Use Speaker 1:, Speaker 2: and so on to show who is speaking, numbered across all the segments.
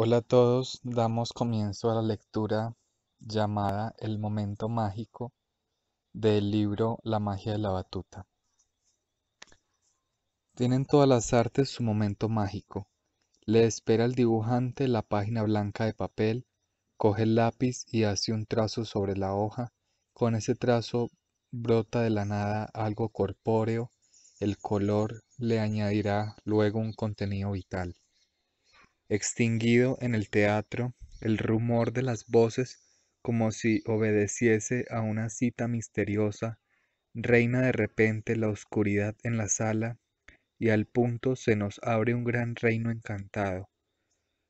Speaker 1: Hola a todos, damos comienzo a la lectura llamada El momento mágico del libro La magia de la batuta. Tienen todas las artes su momento mágico. Le espera al dibujante la página blanca de papel, coge el lápiz y hace un trazo sobre la hoja. Con ese trazo brota de la nada algo corpóreo, el color le añadirá luego un contenido vital extinguido en el teatro el rumor de las voces como si obedeciese a una cita misteriosa, reina de repente la oscuridad en la sala y al punto se nos abre un gran reino encantado.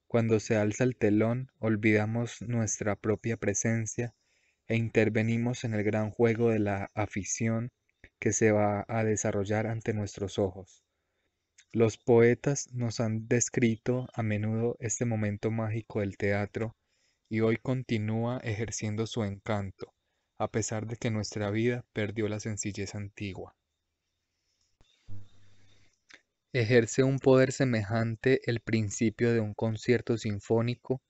Speaker 1: Cuando se alza el telón olvidamos nuestra propia presencia e intervenimos en el gran juego de la afición que se va a desarrollar ante nuestros ojos. Los poetas nos han descrito a menudo este momento mágico del teatro y hoy continúa ejerciendo su encanto, a pesar de que nuestra vida perdió la sencillez antigua. Ejerce un poder semejante el principio de un concierto sinfónico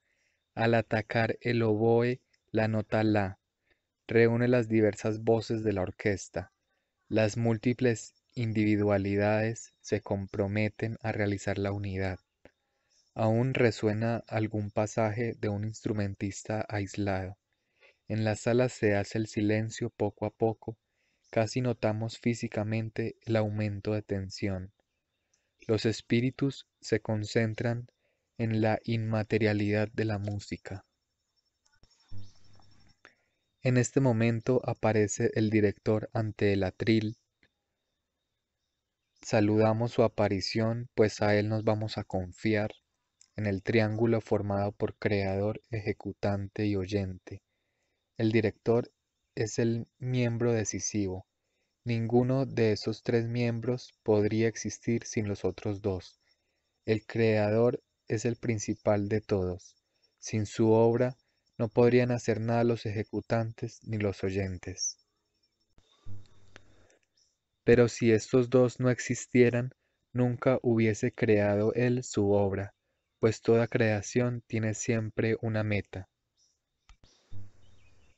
Speaker 1: al atacar el oboe la nota la, reúne las diversas voces de la orquesta, las múltiples individualidades se comprometen a realizar la unidad. Aún resuena algún pasaje de un instrumentista aislado. En la sala se hace el silencio poco a poco, casi notamos físicamente el aumento de tensión. Los espíritus se concentran en la inmaterialidad de la música. En este momento aparece el director ante el atril Saludamos su aparición, pues a Él nos vamos a confiar en el triángulo formado por creador, ejecutante y oyente. El director es el miembro decisivo. Ninguno de esos tres miembros podría existir sin los otros dos. El creador es el principal de todos. Sin su obra no podrían hacer nada los ejecutantes ni los oyentes pero si estos dos no existieran, nunca hubiese creado él su obra, pues toda creación tiene siempre una meta.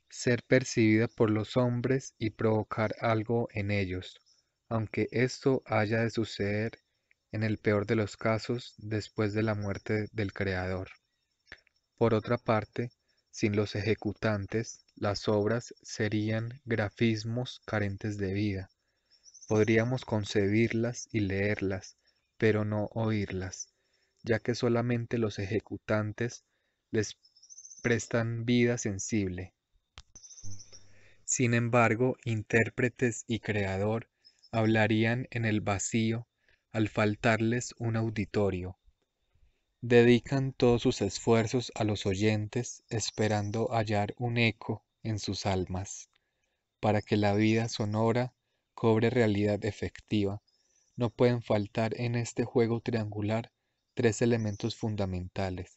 Speaker 1: Ser percibida por los hombres y provocar algo en ellos, aunque esto haya de suceder en el peor de los casos después de la muerte del Creador. Por otra parte, sin los ejecutantes, las obras serían grafismos carentes de vida, Podríamos concebirlas y leerlas, pero no oírlas, ya que solamente los ejecutantes les prestan vida sensible. Sin embargo, intérpretes y creador hablarían en el vacío al faltarles un auditorio. Dedican todos sus esfuerzos a los oyentes esperando hallar un eco en sus almas, para que la vida sonora cobre realidad efectiva, no pueden faltar en este juego triangular tres elementos fundamentales,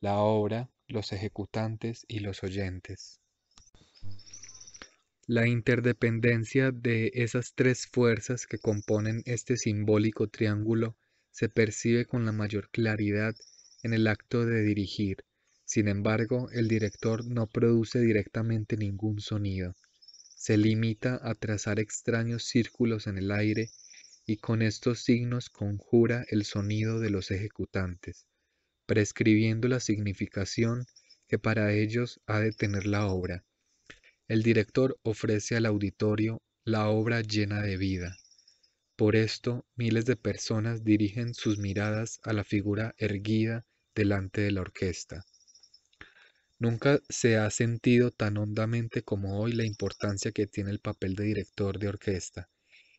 Speaker 1: la obra, los ejecutantes y los oyentes. La interdependencia de esas tres fuerzas que componen este simbólico triángulo se percibe con la mayor claridad en el acto de dirigir. Sin embargo, el director no produce directamente ningún sonido se limita a trazar extraños círculos en el aire y con estos signos conjura el sonido de los ejecutantes, prescribiendo la significación que para ellos ha de tener la obra. El director ofrece al auditorio la obra llena de vida. Por esto, miles de personas dirigen sus miradas a la figura erguida delante de la orquesta. Nunca se ha sentido tan hondamente como hoy la importancia que tiene el papel de director de orquesta.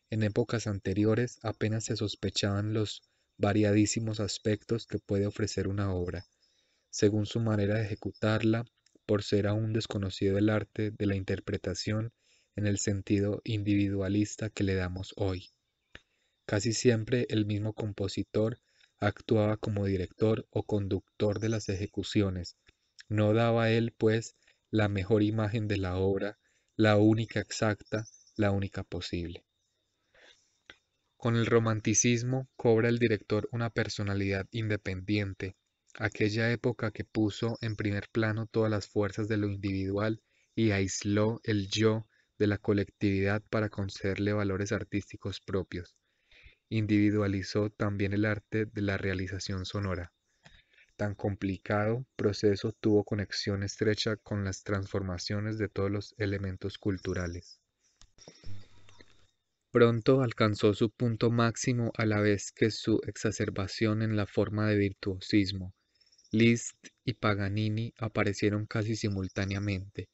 Speaker 1: En épocas anteriores apenas se sospechaban los variadísimos aspectos que puede ofrecer una obra, según su manera de ejecutarla, por ser aún desconocido el arte de la interpretación en el sentido individualista que le damos hoy. Casi siempre el mismo compositor actuaba como director o conductor de las ejecuciones, no daba él, pues, la mejor imagen de la obra, la única exacta, la única posible. Con el romanticismo cobra el director una personalidad independiente, aquella época que puso en primer plano todas las fuerzas de lo individual y aisló el yo de la colectividad para concederle valores artísticos propios. Individualizó también el arte de la realización sonora tan complicado proceso tuvo conexión estrecha con las transformaciones de todos los elementos culturales. Pronto alcanzó su punto máximo a la vez que su exacerbación en la forma de virtuosismo. Liszt y Paganini aparecieron casi simultáneamente.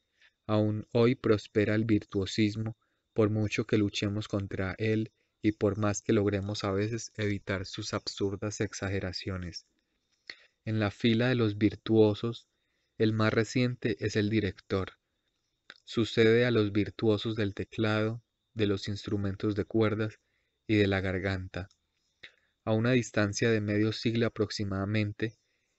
Speaker 1: Aún hoy prospera el virtuosismo, por mucho que luchemos contra él y por más que logremos a veces evitar sus absurdas exageraciones. En la fila de los virtuosos, el más reciente es el director. Sucede a los virtuosos del teclado, de los instrumentos de cuerdas y de la garganta. A una distancia de medio siglo aproximadamente,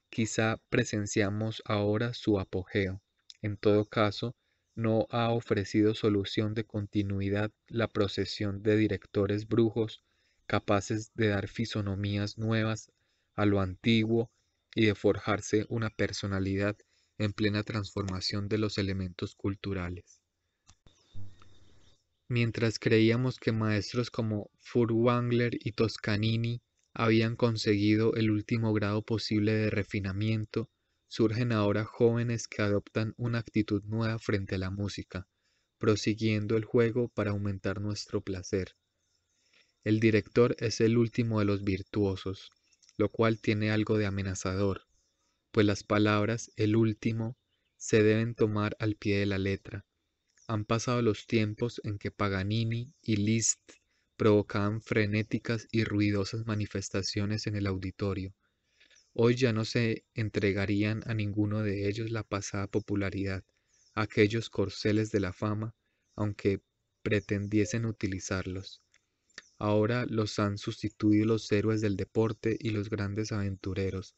Speaker 1: quizá presenciamos ahora su apogeo. En todo caso, no ha ofrecido solución de continuidad la procesión de directores brujos capaces de dar fisonomías nuevas a lo antiguo y de forjarse una personalidad en plena transformación de los elementos culturales. Mientras creíamos que maestros como Furwangler y Toscanini habían conseguido el último grado posible de refinamiento, surgen ahora jóvenes que adoptan una actitud nueva frente a la música, prosiguiendo el juego para aumentar nuestro placer. El director es el último de los virtuosos, lo cual tiene algo de amenazador, pues las palabras el último se deben tomar al pie de la letra. Han pasado los tiempos en que Paganini y Liszt provocaban frenéticas y ruidosas manifestaciones en el auditorio. Hoy ya no se entregarían a ninguno de ellos la pasada popularidad, aquellos corceles de la fama, aunque pretendiesen utilizarlos. Ahora los han sustituido los héroes del deporte y los grandes aventureros.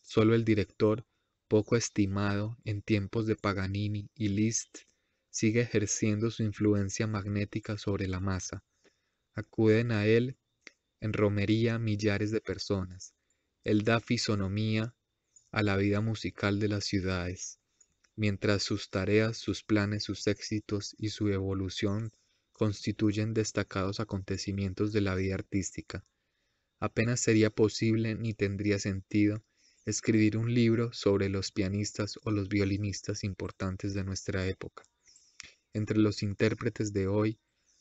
Speaker 1: Solo el director, poco estimado en tiempos de Paganini y Liszt, sigue ejerciendo su influencia magnética sobre la masa. Acuden a él en romería millares de personas. Él da fisonomía a la vida musical de las ciudades, mientras sus tareas, sus planes, sus éxitos y su evolución constituyen destacados acontecimientos de la vida artística. Apenas sería posible ni tendría sentido escribir un libro sobre los pianistas o los violinistas importantes de nuestra época. Entre los intérpretes de hoy,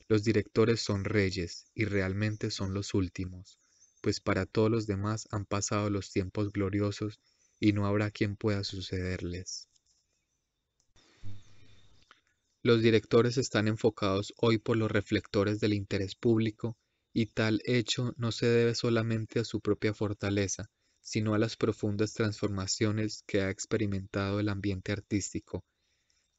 Speaker 1: los directores son reyes y realmente son los últimos, pues para todos los demás han pasado los tiempos gloriosos y no habrá quien pueda sucederles. Los directores están enfocados hoy por los reflectores del interés público y tal hecho no se debe solamente a su propia fortaleza, sino a las profundas transformaciones que ha experimentado el ambiente artístico.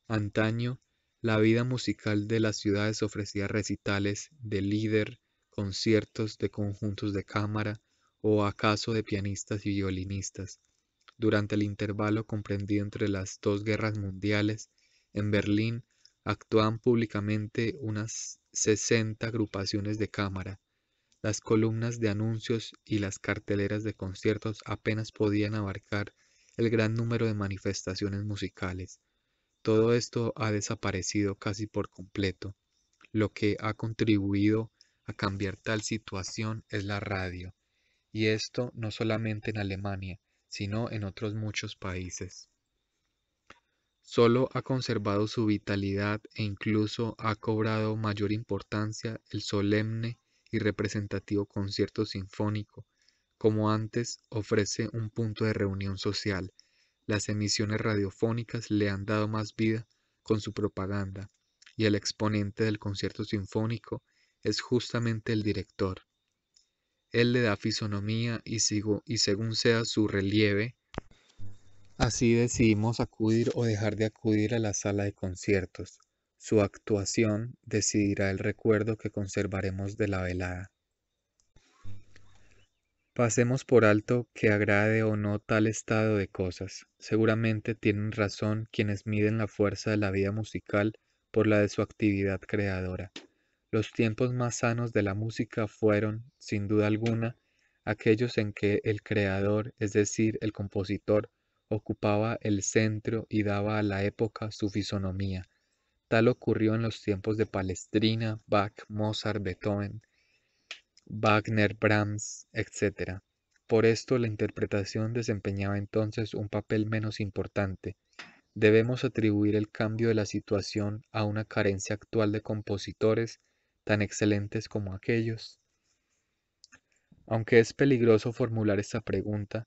Speaker 1: Antaño, la vida musical de las ciudades ofrecía recitales de líder, conciertos de conjuntos de cámara o acaso de pianistas y violinistas. Durante el intervalo comprendido entre las dos guerras mundiales, en Berlín Actúan públicamente unas 60 agrupaciones de cámara. Las columnas de anuncios y las carteleras de conciertos apenas podían abarcar el gran número de manifestaciones musicales. Todo esto ha desaparecido casi por completo. Lo que ha contribuido a cambiar tal situación es la radio, y esto no solamente en Alemania, sino en otros muchos países. Solo ha conservado su vitalidad e incluso ha cobrado mayor importancia el solemne y representativo concierto sinfónico, como antes ofrece un punto de reunión social. Las emisiones radiofónicas le han dado más vida con su propaganda, y el exponente del concierto sinfónico es justamente el director. Él le da fisonomía y, sigo, y según sea su relieve, Así decidimos acudir o dejar de acudir a la sala de conciertos. Su actuación decidirá el recuerdo que conservaremos de la velada. Pasemos por alto que agrade o no tal estado de cosas. Seguramente tienen razón quienes miden la fuerza de la vida musical por la de su actividad creadora. Los tiempos más sanos de la música fueron, sin duda alguna, aquellos en que el creador, es decir, el compositor, ocupaba el centro y daba a la época su fisonomía. Tal ocurrió en los tiempos de Palestrina, Bach, Mozart, Beethoven, Wagner, Brahms, etc. Por esto la interpretación desempeñaba entonces un papel menos importante. Debemos atribuir el cambio de la situación a una carencia actual de compositores tan excelentes como aquellos. Aunque es peligroso formular esta pregunta,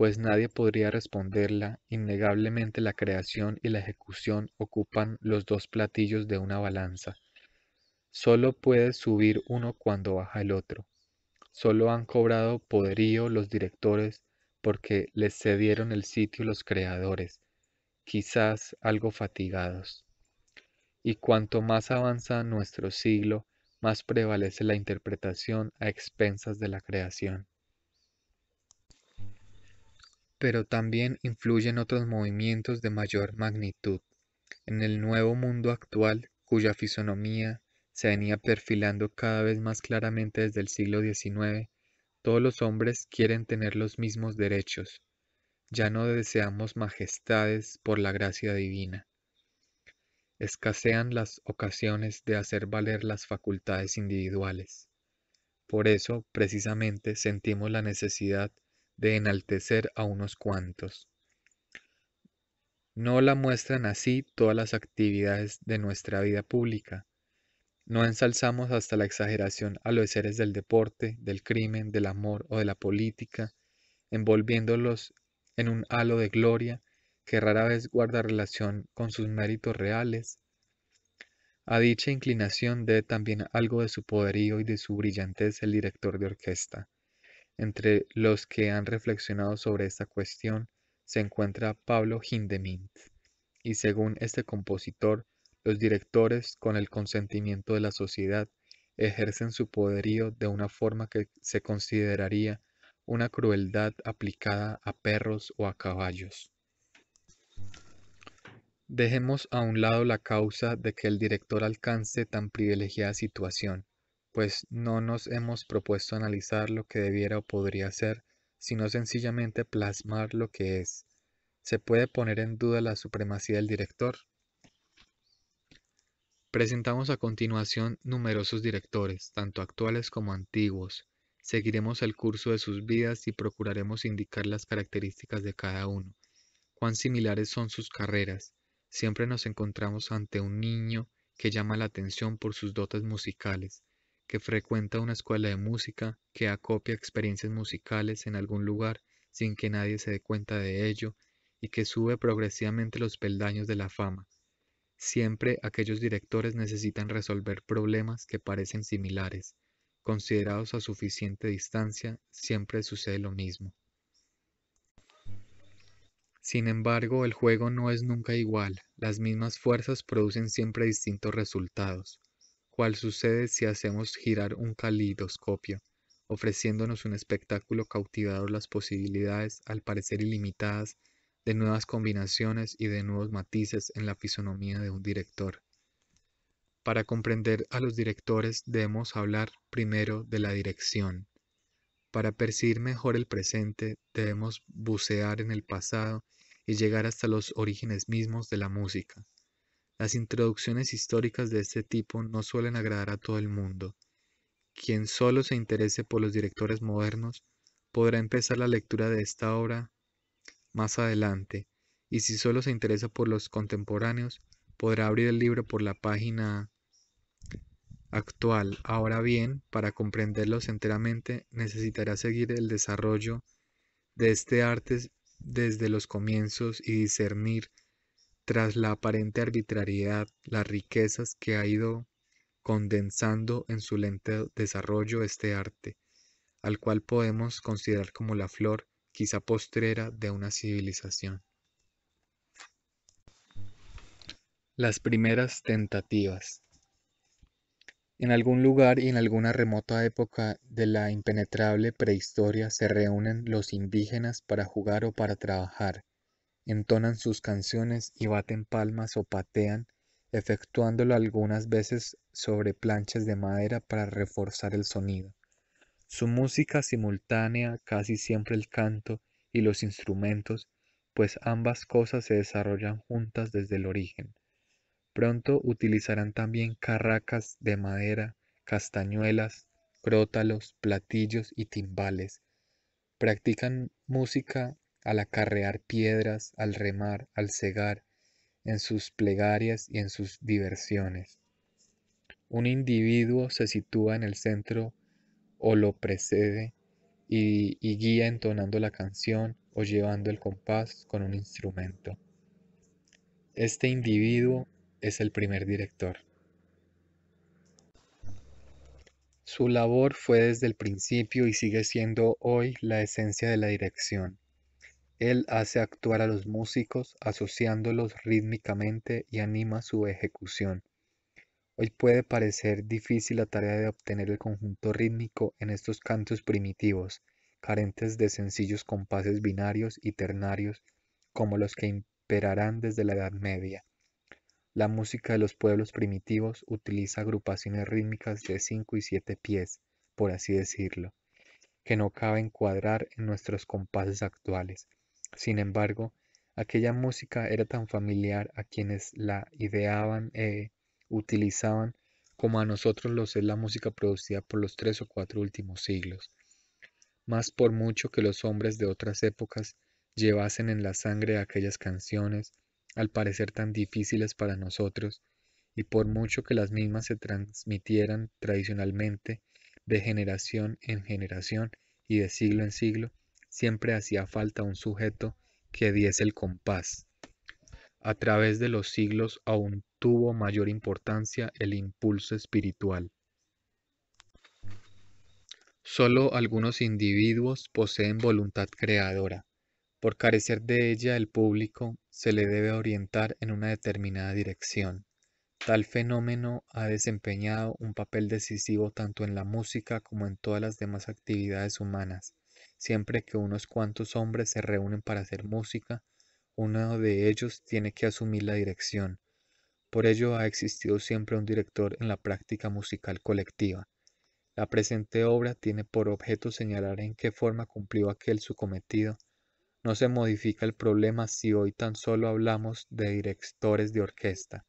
Speaker 1: pues nadie podría responderla, innegablemente la creación y la ejecución ocupan los dos platillos de una balanza. Solo puede subir uno cuando baja el otro. Solo han cobrado poderío los directores porque les cedieron el sitio los creadores, quizás algo fatigados. Y cuanto más avanza nuestro siglo, más prevalece la interpretación a expensas de la creación pero también influyen otros movimientos de mayor magnitud. En el nuevo mundo actual, cuya fisonomía se venía perfilando cada vez más claramente desde el siglo XIX, todos los hombres quieren tener los mismos derechos. Ya no deseamos majestades por la gracia divina. Escasean las ocasiones de hacer valer las facultades individuales. Por eso, precisamente, sentimos la necesidad de de enaltecer a unos cuantos. No la muestran así todas las actividades de nuestra vida pública. No ensalzamos hasta la exageración a los seres del deporte, del crimen, del amor o de la política, envolviéndolos en un halo de gloria que rara vez guarda relación con sus méritos reales. A dicha inclinación debe también algo de su poderío y de su brillantez el director de orquesta, entre los que han reflexionado sobre esta cuestión se encuentra Pablo Hindemith, y según este compositor, los directores, con el consentimiento de la sociedad, ejercen su poderío de una forma que se consideraría una crueldad aplicada a perros o a caballos. Dejemos a un lado la causa de que el director alcance tan privilegiada situación, pues no nos hemos propuesto analizar lo que debiera o podría ser, sino sencillamente plasmar lo que es. ¿Se puede poner en duda la supremacía del director? Presentamos a continuación numerosos directores, tanto actuales como antiguos. Seguiremos el curso de sus vidas y procuraremos indicar las características de cada uno, cuán similares son sus carreras. Siempre nos encontramos ante un niño que llama la atención por sus dotes musicales, que frecuenta una escuela de música, que acopia experiencias musicales en algún lugar sin que nadie se dé cuenta de ello y que sube progresivamente los peldaños de la fama. Siempre aquellos directores necesitan resolver problemas que parecen similares. Considerados a suficiente distancia, siempre sucede lo mismo. Sin embargo, el juego no es nunca igual, las mismas fuerzas producen siempre distintos resultados cual sucede si hacemos girar un calidoscopio, ofreciéndonos un espectáculo cautivador las posibilidades, al parecer ilimitadas, de nuevas combinaciones y de nuevos matices en la fisonomía de un director. Para comprender a los directores debemos hablar primero de la dirección. Para percibir mejor el presente debemos bucear en el pasado y llegar hasta los orígenes mismos de la música. Las introducciones históricas de este tipo no suelen agradar a todo el mundo. Quien solo se interese por los directores modernos podrá empezar la lectura de esta obra más adelante, y si solo se interesa por los contemporáneos, podrá abrir el libro por la página actual. Ahora bien, para comprenderlos enteramente, necesitará seguir el desarrollo de este arte desde los comienzos y discernir tras la aparente arbitrariedad, las riquezas que ha ido condensando en su lento desarrollo este arte, al cual podemos considerar como la flor quizá postrera de una civilización. Las primeras tentativas. En algún lugar y en alguna remota época de la impenetrable prehistoria se reúnen los indígenas para jugar o para trabajar, entonan sus canciones y baten palmas o patean, efectuándolo algunas veces sobre planchas de madera para reforzar el sonido. Su música simultánea casi siempre el canto y los instrumentos, pues ambas cosas se desarrollan juntas desde el origen. Pronto utilizarán también carracas de madera, castañuelas, crótalos, platillos y timbales. Practican música al acarrear piedras, al remar, al cegar, en sus plegarias y en sus diversiones. Un individuo se sitúa en el centro o lo precede y, y guía entonando la canción o llevando el compás con un instrumento. Este individuo es el primer director. Su labor fue desde el principio y sigue siendo hoy la esencia de la dirección. Él hace actuar a los músicos asociándolos rítmicamente y anima su ejecución. Hoy puede parecer difícil la tarea de obtener el conjunto rítmico en estos cantos primitivos, carentes de sencillos compases binarios y ternarios como los que imperarán desde la Edad Media. La música de los pueblos primitivos utiliza agrupaciones rítmicas de 5 y 7 pies, por así decirlo, que no cabe encuadrar en nuestros compases actuales sin embargo, aquella música era tan familiar a quienes la ideaban e utilizaban como a nosotros los es la música producida por los tres o cuatro últimos siglos. Más por mucho que los hombres de otras épocas llevasen en la sangre aquellas canciones, al parecer tan difíciles para nosotros, y por mucho que las mismas se transmitieran tradicionalmente de generación en generación y de siglo en siglo, siempre hacía falta un sujeto que diese el compás. A través de los siglos aún tuvo mayor importancia el impulso espiritual. Solo algunos individuos poseen voluntad creadora. Por carecer de ella, el público se le debe orientar en una determinada dirección. Tal fenómeno ha desempeñado un papel decisivo tanto en la música como en todas las demás actividades humanas. Siempre que unos cuantos hombres se reúnen para hacer música, uno de ellos tiene que asumir la dirección. Por ello ha existido siempre un director en la práctica musical colectiva. La presente obra tiene por objeto señalar en qué forma cumplió aquel su cometido. No se modifica el problema si hoy tan solo hablamos de directores de orquesta.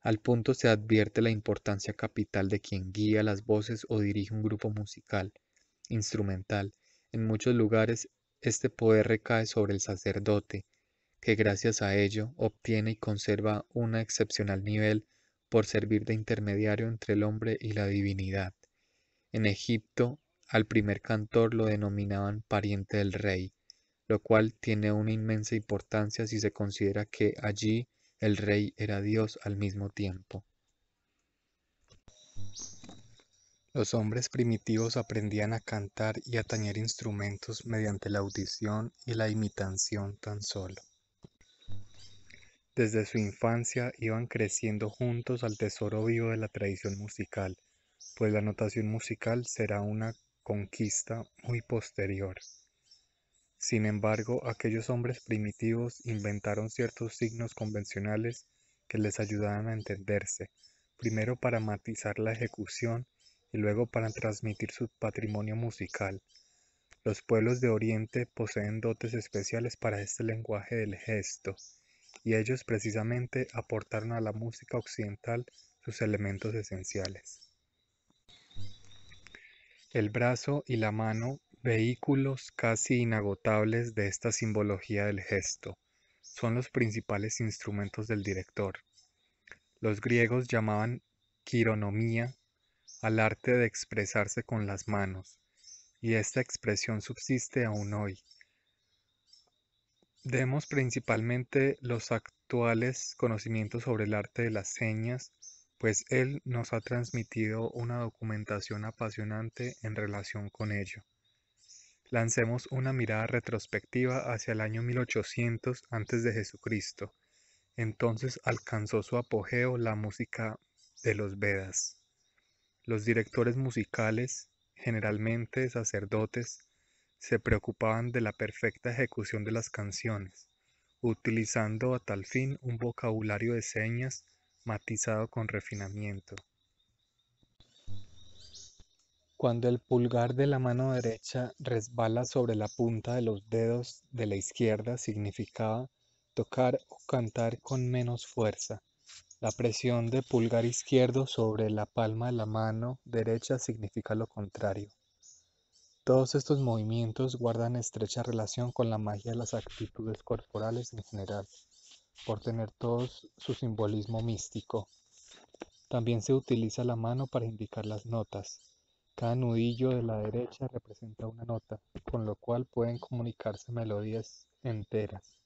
Speaker 1: Al punto se advierte la importancia capital de quien guía las voces o dirige un grupo musical, instrumental, en muchos lugares este poder recae sobre el sacerdote, que gracias a ello obtiene y conserva un excepcional nivel por servir de intermediario entre el hombre y la divinidad. En Egipto, al primer cantor lo denominaban pariente del rey, lo cual tiene una inmensa importancia si se considera que allí el rey era Dios al mismo tiempo. Los hombres primitivos aprendían a cantar y a tañer instrumentos mediante la audición y la imitación tan solo. Desde su infancia iban creciendo juntos al tesoro vivo de la tradición musical, pues la notación musical será una conquista muy posterior. Sin embargo, aquellos hombres primitivos inventaron ciertos signos convencionales que les ayudaban a entenderse, primero para matizar la ejecución y luego para transmitir su patrimonio musical. Los pueblos de Oriente poseen dotes especiales para este lenguaje del gesto, y ellos precisamente aportaron a la música occidental sus elementos esenciales. El brazo y la mano, vehículos casi inagotables de esta simbología del gesto, son los principales instrumentos del director. Los griegos llamaban quironomía al arte de expresarse con las manos, y esta expresión subsiste aún hoy. Demos principalmente los actuales conocimientos sobre el arte de las señas, pues él nos ha transmitido una documentación apasionante en relación con ello. Lancemos una mirada retrospectiva hacia el año 1800 antes de Jesucristo. Entonces alcanzó su apogeo la música de los Vedas. Los directores musicales, generalmente sacerdotes, se preocupaban de la perfecta ejecución de las canciones, utilizando a tal fin un vocabulario de señas matizado con refinamiento. Cuando el pulgar de la mano derecha resbala sobre la punta de los dedos de la izquierda significaba tocar o cantar con menos fuerza. La presión de pulgar izquierdo sobre la palma de la mano derecha significa lo contrario. Todos estos movimientos guardan estrecha relación con la magia de las actitudes corporales en general, por tener todos su simbolismo místico. También se utiliza la mano para indicar las notas. Cada nudillo de la derecha representa una nota, con lo cual pueden comunicarse melodías enteras.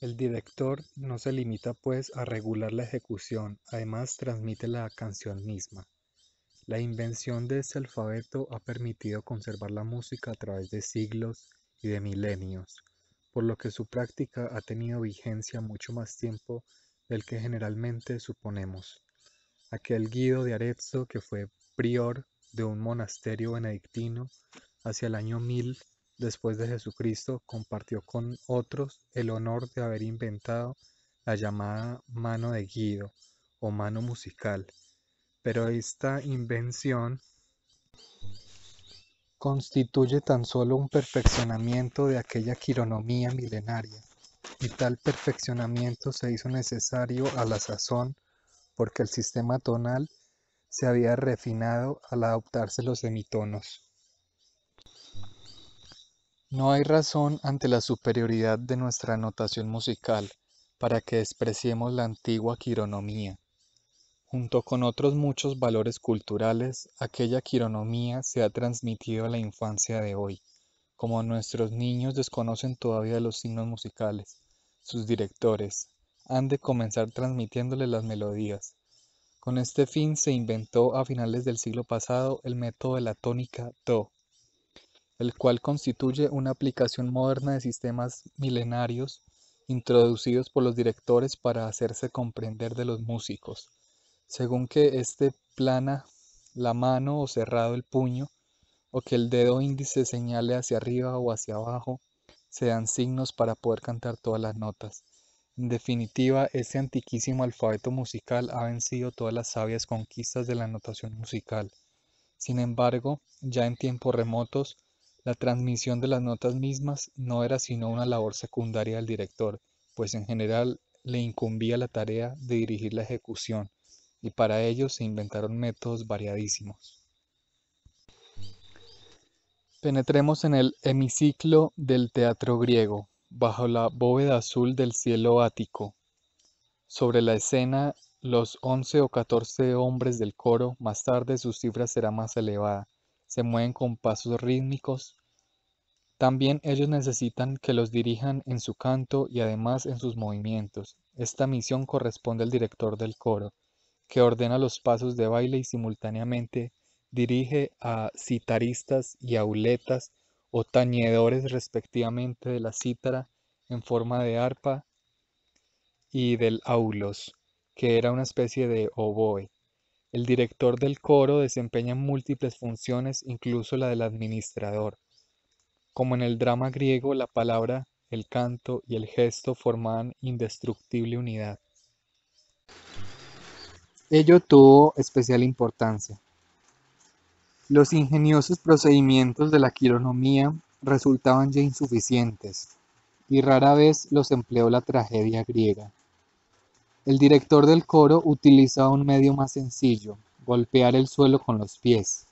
Speaker 1: El director no se limita pues a regular la ejecución, además transmite la canción misma. La invención de este alfabeto ha permitido conservar la música a través de siglos y de milenios, por lo que su práctica ha tenido vigencia mucho más tiempo del que generalmente suponemos. Aquel Guido de Arezzo, que fue prior de un monasterio benedictino hacia el año 1000, después de Jesucristo, compartió con otros el honor de haber inventado la llamada mano de Guido o mano musical. Pero esta invención constituye tan solo un perfeccionamiento de aquella quironomía milenaria, y tal perfeccionamiento se hizo necesario a la sazón porque el sistema tonal se había refinado al adoptarse los semitonos. No hay razón ante la superioridad de nuestra notación musical para que despreciemos la antigua quironomía. Junto con otros muchos valores culturales, aquella quironomía se ha transmitido a la infancia de hoy. Como nuestros niños desconocen todavía los signos musicales, sus directores han de comenzar transmitiéndole las melodías. Con este fin se inventó a finales del siglo pasado el método de la tónica do, el cual constituye una aplicación moderna de sistemas milenarios introducidos por los directores para hacerse comprender de los músicos, según que éste plana la mano o cerrado el puño, o que el dedo índice señale hacia arriba o hacia abajo, se dan signos para poder cantar todas las notas. En definitiva, ese antiquísimo alfabeto musical ha vencido todas las sabias conquistas de la notación musical. Sin embargo, ya en tiempos remotos, la transmisión de las notas mismas no era sino una labor secundaria del director, pues en general le incumbía la tarea de dirigir la ejecución, y para ello se inventaron métodos variadísimos. Penetremos en el hemiciclo del teatro griego, bajo la bóveda azul del cielo ático. Sobre la escena, los once o catorce hombres del coro, más tarde su cifra será más elevada, se mueven con pasos rítmicos. También ellos necesitan que los dirijan en su canto y además en sus movimientos. Esta misión corresponde al director del coro, que ordena los pasos de baile y simultáneamente dirige a citaristas y auletas o tañedores respectivamente de la cítara en forma de arpa y del aulos, que era una especie de oboe. El director del coro desempeña múltiples funciones, incluso la del administrador. Como en el drama griego, la palabra, el canto y el gesto formaban indestructible unidad. Ello tuvo especial importancia. Los ingeniosos procedimientos de la quironomía resultaban ya insuficientes, y rara vez los empleó la tragedia griega. El director del coro utilizaba un medio más sencillo, golpear el suelo con los pies.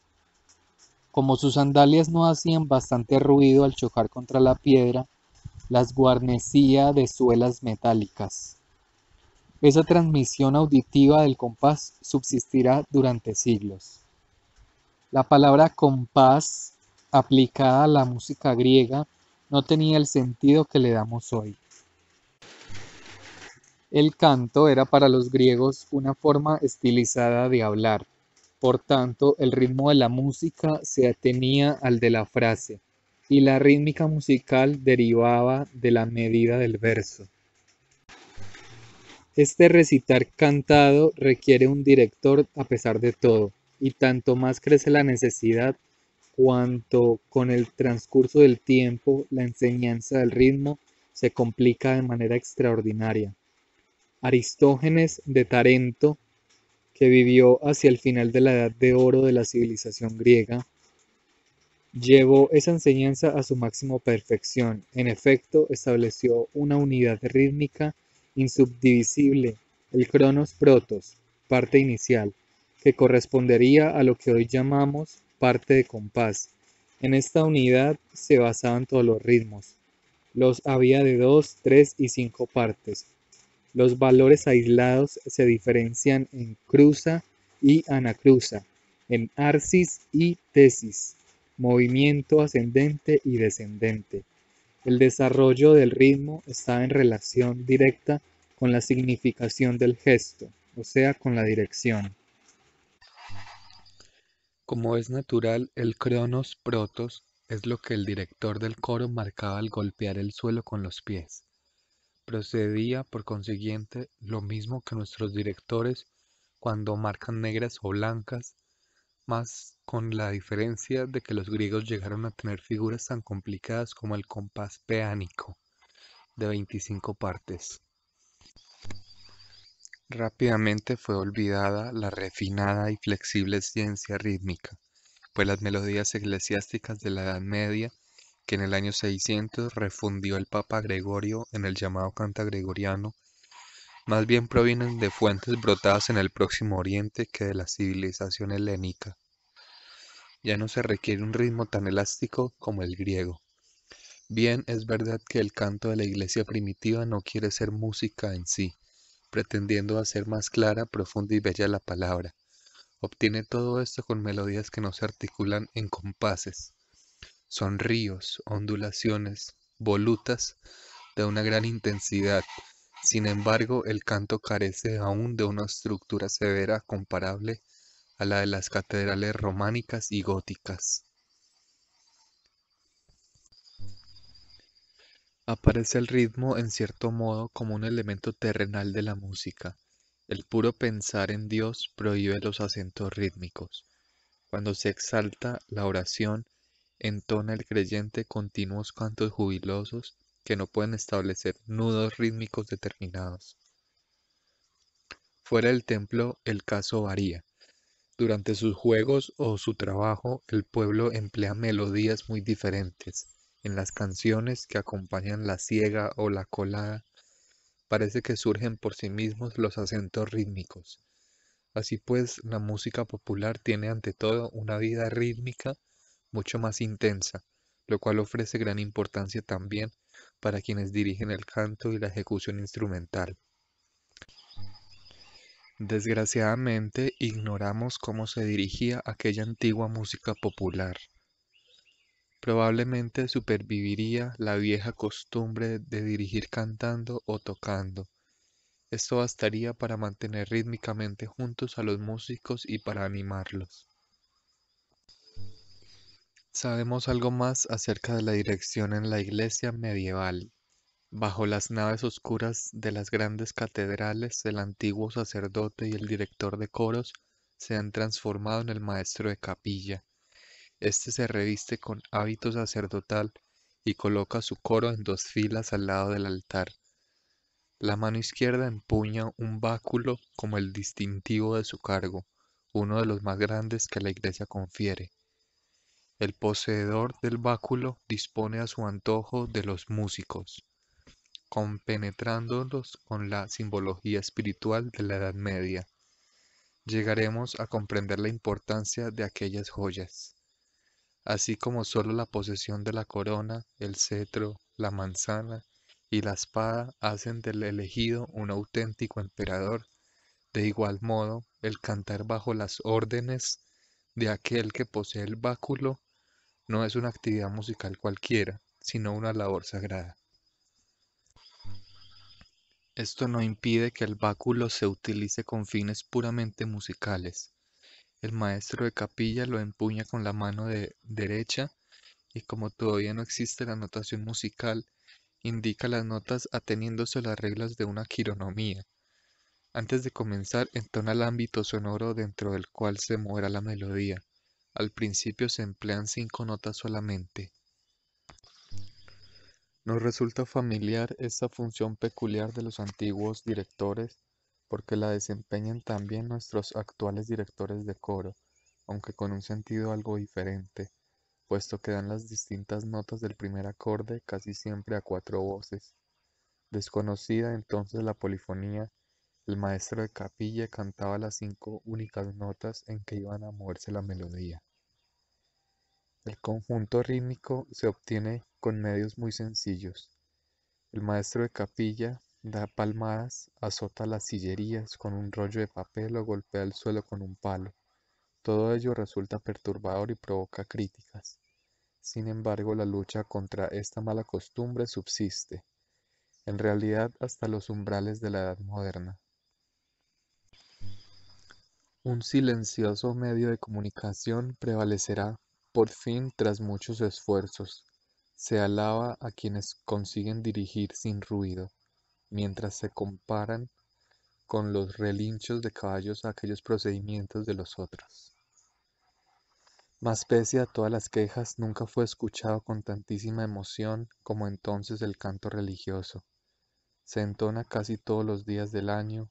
Speaker 1: Como sus sandalias no hacían bastante ruido al chocar contra la piedra, las guarnecía de suelas metálicas. Esa transmisión auditiva del compás subsistirá durante siglos. La palabra compás aplicada a la música griega no tenía el sentido que le damos hoy. El canto era para los griegos una forma estilizada de hablar. Por tanto, el ritmo de la música se atenía al de la frase y la rítmica musical derivaba de la medida del verso. Este recitar cantado requiere un director a pesar de todo, y tanto más crece la necesidad cuanto con el transcurso del tiempo la enseñanza del ritmo se complica de manera extraordinaria. Aristógenes de Tarento, que vivió hacia el final de la Edad de Oro de la civilización griega, llevó esa enseñanza a su máximo perfección. En efecto, estableció una unidad rítmica insubdivisible, el cronos protos, parte inicial, que correspondería a lo que hoy llamamos parte de compás. En esta unidad se basaban todos los ritmos. Los había de dos, tres y cinco partes, los valores aislados se diferencian en cruza y anacruza, en arcis y tesis, movimiento ascendente y descendente. El desarrollo del ritmo está en relación directa con la significación del gesto, o sea, con la dirección. Como es natural, el cronos protos es lo que el director del coro marcaba al golpear el suelo con los pies procedía por consiguiente lo mismo que nuestros directores cuando marcan negras o blancas, más con la diferencia de que los griegos llegaron a tener figuras tan complicadas como el compás peánico, de 25 partes. Rápidamente fue olvidada la refinada y flexible ciencia rítmica, pues las melodías eclesiásticas de la Edad Media que en el año 600 refundió el Papa Gregorio en el llamado Canta Gregoriano, más bien provienen de fuentes brotadas en el Próximo Oriente que de la civilización helénica. Ya no se requiere un ritmo tan elástico como el griego. Bien, es verdad que el canto de la iglesia primitiva no quiere ser música en sí, pretendiendo hacer más clara, profunda y bella la palabra. Obtiene todo esto con melodías que no se articulan en compases. Son ríos, ondulaciones, volutas de una gran intensidad. Sin embargo, el canto carece aún de una estructura severa comparable a la de las catedrales románicas y góticas. Aparece el ritmo en cierto modo como un elemento terrenal de la música. El puro pensar en Dios prohíbe los acentos rítmicos. Cuando se exalta la oración, Entona el creyente continuos cantos jubilosos que no pueden establecer nudos rítmicos determinados. Fuera del templo el caso varía. Durante sus juegos o su trabajo, el pueblo emplea melodías muy diferentes. En las canciones que acompañan la ciega o la colada, parece que surgen por sí mismos los acentos rítmicos. Así pues, la música popular tiene ante todo una vida rítmica mucho más intensa, lo cual ofrece gran importancia también para quienes dirigen el canto y la ejecución instrumental. Desgraciadamente ignoramos cómo se dirigía aquella antigua música popular. Probablemente superviviría la vieja costumbre de dirigir cantando o tocando. Esto bastaría para mantener rítmicamente juntos a los músicos y para animarlos. Sabemos algo más acerca de la dirección en la iglesia medieval. Bajo las naves oscuras de las grandes catedrales, el antiguo sacerdote y el director de coros se han transformado en el maestro de capilla. Este se reviste con hábito sacerdotal y coloca su coro en dos filas al lado del altar. La mano izquierda empuña un báculo como el distintivo de su cargo, uno de los más grandes que la iglesia confiere. El poseedor del báculo dispone a su antojo de los músicos, compenetrándolos con la simbología espiritual de la Edad Media. Llegaremos a comprender la importancia de aquellas joyas, así como solo la posesión de la corona, el cetro, la manzana y la espada hacen del elegido un auténtico emperador. De igual modo, el cantar bajo las órdenes de aquel que posee el báculo no es una actividad musical cualquiera, sino una labor sagrada. Esto no impide que el báculo se utilice con fines puramente musicales. El maestro de capilla lo empuña con la mano de derecha y como todavía no existe la notación musical, indica las notas ateniéndose a las reglas de una quironomía. Antes de comenzar, entona el ámbito sonoro dentro del cual se muera la melodía. Al principio se emplean cinco notas solamente. Nos resulta familiar esta función peculiar de los antiguos directores porque la desempeñan también nuestros actuales directores de coro, aunque con un sentido algo diferente, puesto que dan las distintas notas del primer acorde casi siempre a cuatro voces. Desconocida entonces la polifonía, el maestro de capilla cantaba las cinco únicas notas en que iban a moverse la melodía. El conjunto rítmico se obtiene con medios muy sencillos. El maestro de capilla da palmadas, azota las sillerías con un rollo de papel o golpea el suelo con un palo. Todo ello resulta perturbador y provoca críticas. Sin embargo, la lucha contra esta mala costumbre subsiste, en realidad hasta los umbrales de la edad moderna. Un silencioso medio de comunicación prevalecerá por fin, tras muchos esfuerzos, se alaba a quienes consiguen dirigir sin ruido, mientras se comparan con los relinchos de caballos aquellos procedimientos de los otros. Más pese a todas las quejas, nunca fue escuchado con tantísima emoción como entonces el canto religioso. Se entona casi todos los días del año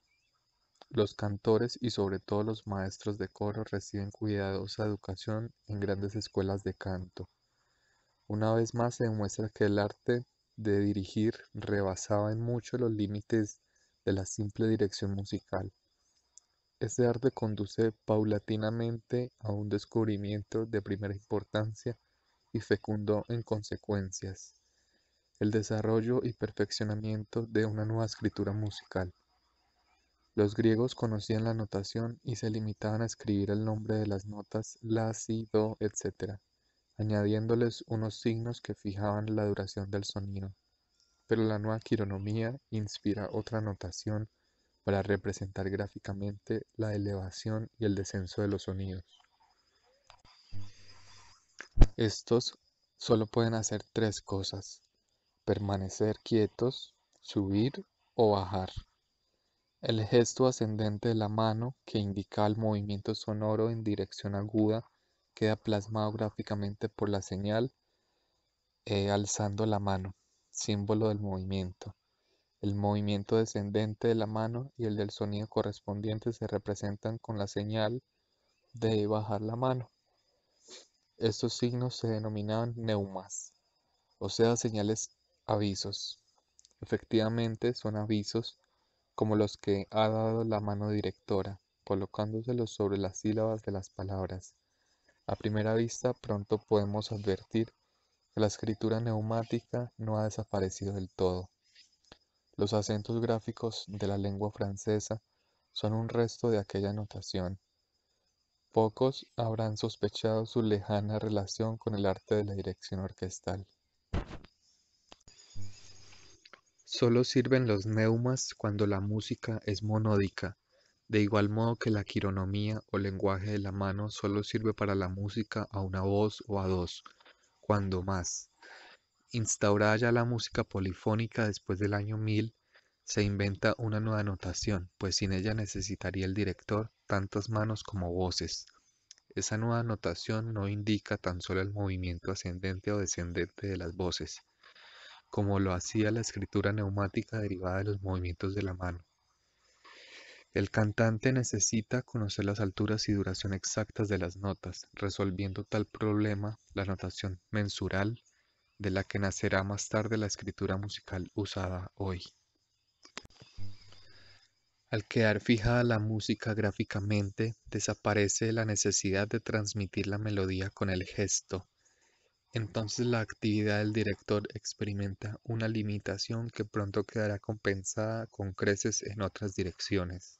Speaker 1: los cantores y sobre todo los maestros de coro reciben cuidadosa educación en grandes escuelas de canto. Una vez más se demuestra que el arte de dirigir rebasaba en mucho los límites de la simple dirección musical. Este arte conduce paulatinamente a un descubrimiento de primera importancia y fecundo en consecuencias, el desarrollo y perfeccionamiento de una nueva escritura musical. Los griegos conocían la notación y se limitaban a escribir el nombre de las notas la, si, do, etc., añadiéndoles unos signos que fijaban la duración del sonido. Pero la nueva quironomía inspira otra notación para representar gráficamente la elevación y el descenso de los sonidos. Estos solo pueden hacer tres cosas, permanecer quietos, subir o bajar. El gesto ascendente de la mano, que indica el movimiento sonoro en dirección aguda, queda plasmado gráficamente por la señal eh, alzando la mano, símbolo del movimiento. El movimiento descendente de la mano y el del sonido correspondiente se representan con la señal de bajar la mano. Estos signos se denominaban neumas, o sea, señales avisos. Efectivamente, son avisos como los que ha dado la mano directora, colocándoselos sobre las sílabas de las palabras. A primera vista pronto podemos advertir que la escritura neumática no ha desaparecido del todo. Los acentos gráficos de la lengua francesa son un resto de aquella notación. Pocos habrán sospechado su lejana relación con el arte de la dirección orquestal. Solo sirven los neumas cuando la música es monódica, de igual modo que la quironomía o lenguaje de la mano solo sirve para la música a una voz o a dos, cuando más. Instaurada ya la música polifónica después del año 1000, se inventa una nueva notación, pues sin ella necesitaría el director tantas manos como voces. Esa nueva notación no indica tan solo el movimiento ascendente o descendente de las voces, como lo hacía la escritura neumática derivada de los movimientos de la mano. El cantante necesita conocer las alturas y duración exactas de las notas, resolviendo tal problema la notación mensural, de la que nacerá más tarde la escritura musical usada hoy. Al quedar fijada la música gráficamente, desaparece la necesidad de transmitir la melodía con el gesto, entonces la actividad del director experimenta una limitación que pronto quedará compensada con creces en otras direcciones.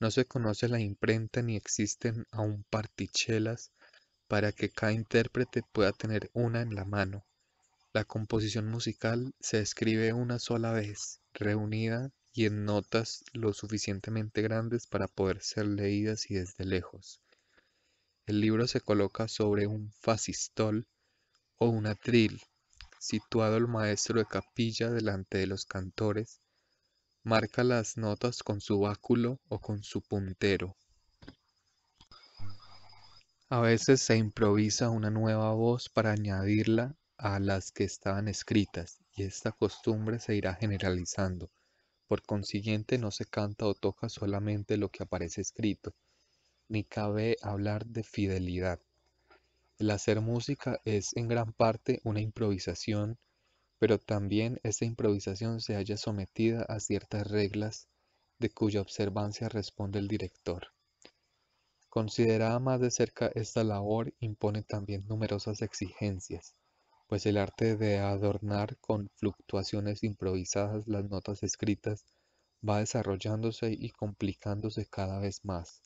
Speaker 1: No se conoce la imprenta ni existen aún partichelas para que cada intérprete pueda tener una en la mano. La composición musical se escribe una sola vez, reunida y en notas lo suficientemente grandes para poder ser leídas y desde lejos. El libro se coloca sobre un facistol o un atril, situado el maestro de capilla delante de los cantores, marca las notas con su báculo o con su puntero. A veces se improvisa una nueva voz para añadirla a las que estaban escritas y esta costumbre se irá generalizando. Por consiguiente no se canta o toca solamente lo que aparece escrito, ni cabe hablar de fidelidad. El hacer música es en gran parte una improvisación, pero también esta improvisación se halla sometida a ciertas reglas de cuya observancia responde el director. Considerada más de cerca esta labor impone también numerosas exigencias, pues el arte de adornar con fluctuaciones improvisadas las notas escritas va desarrollándose y complicándose cada vez más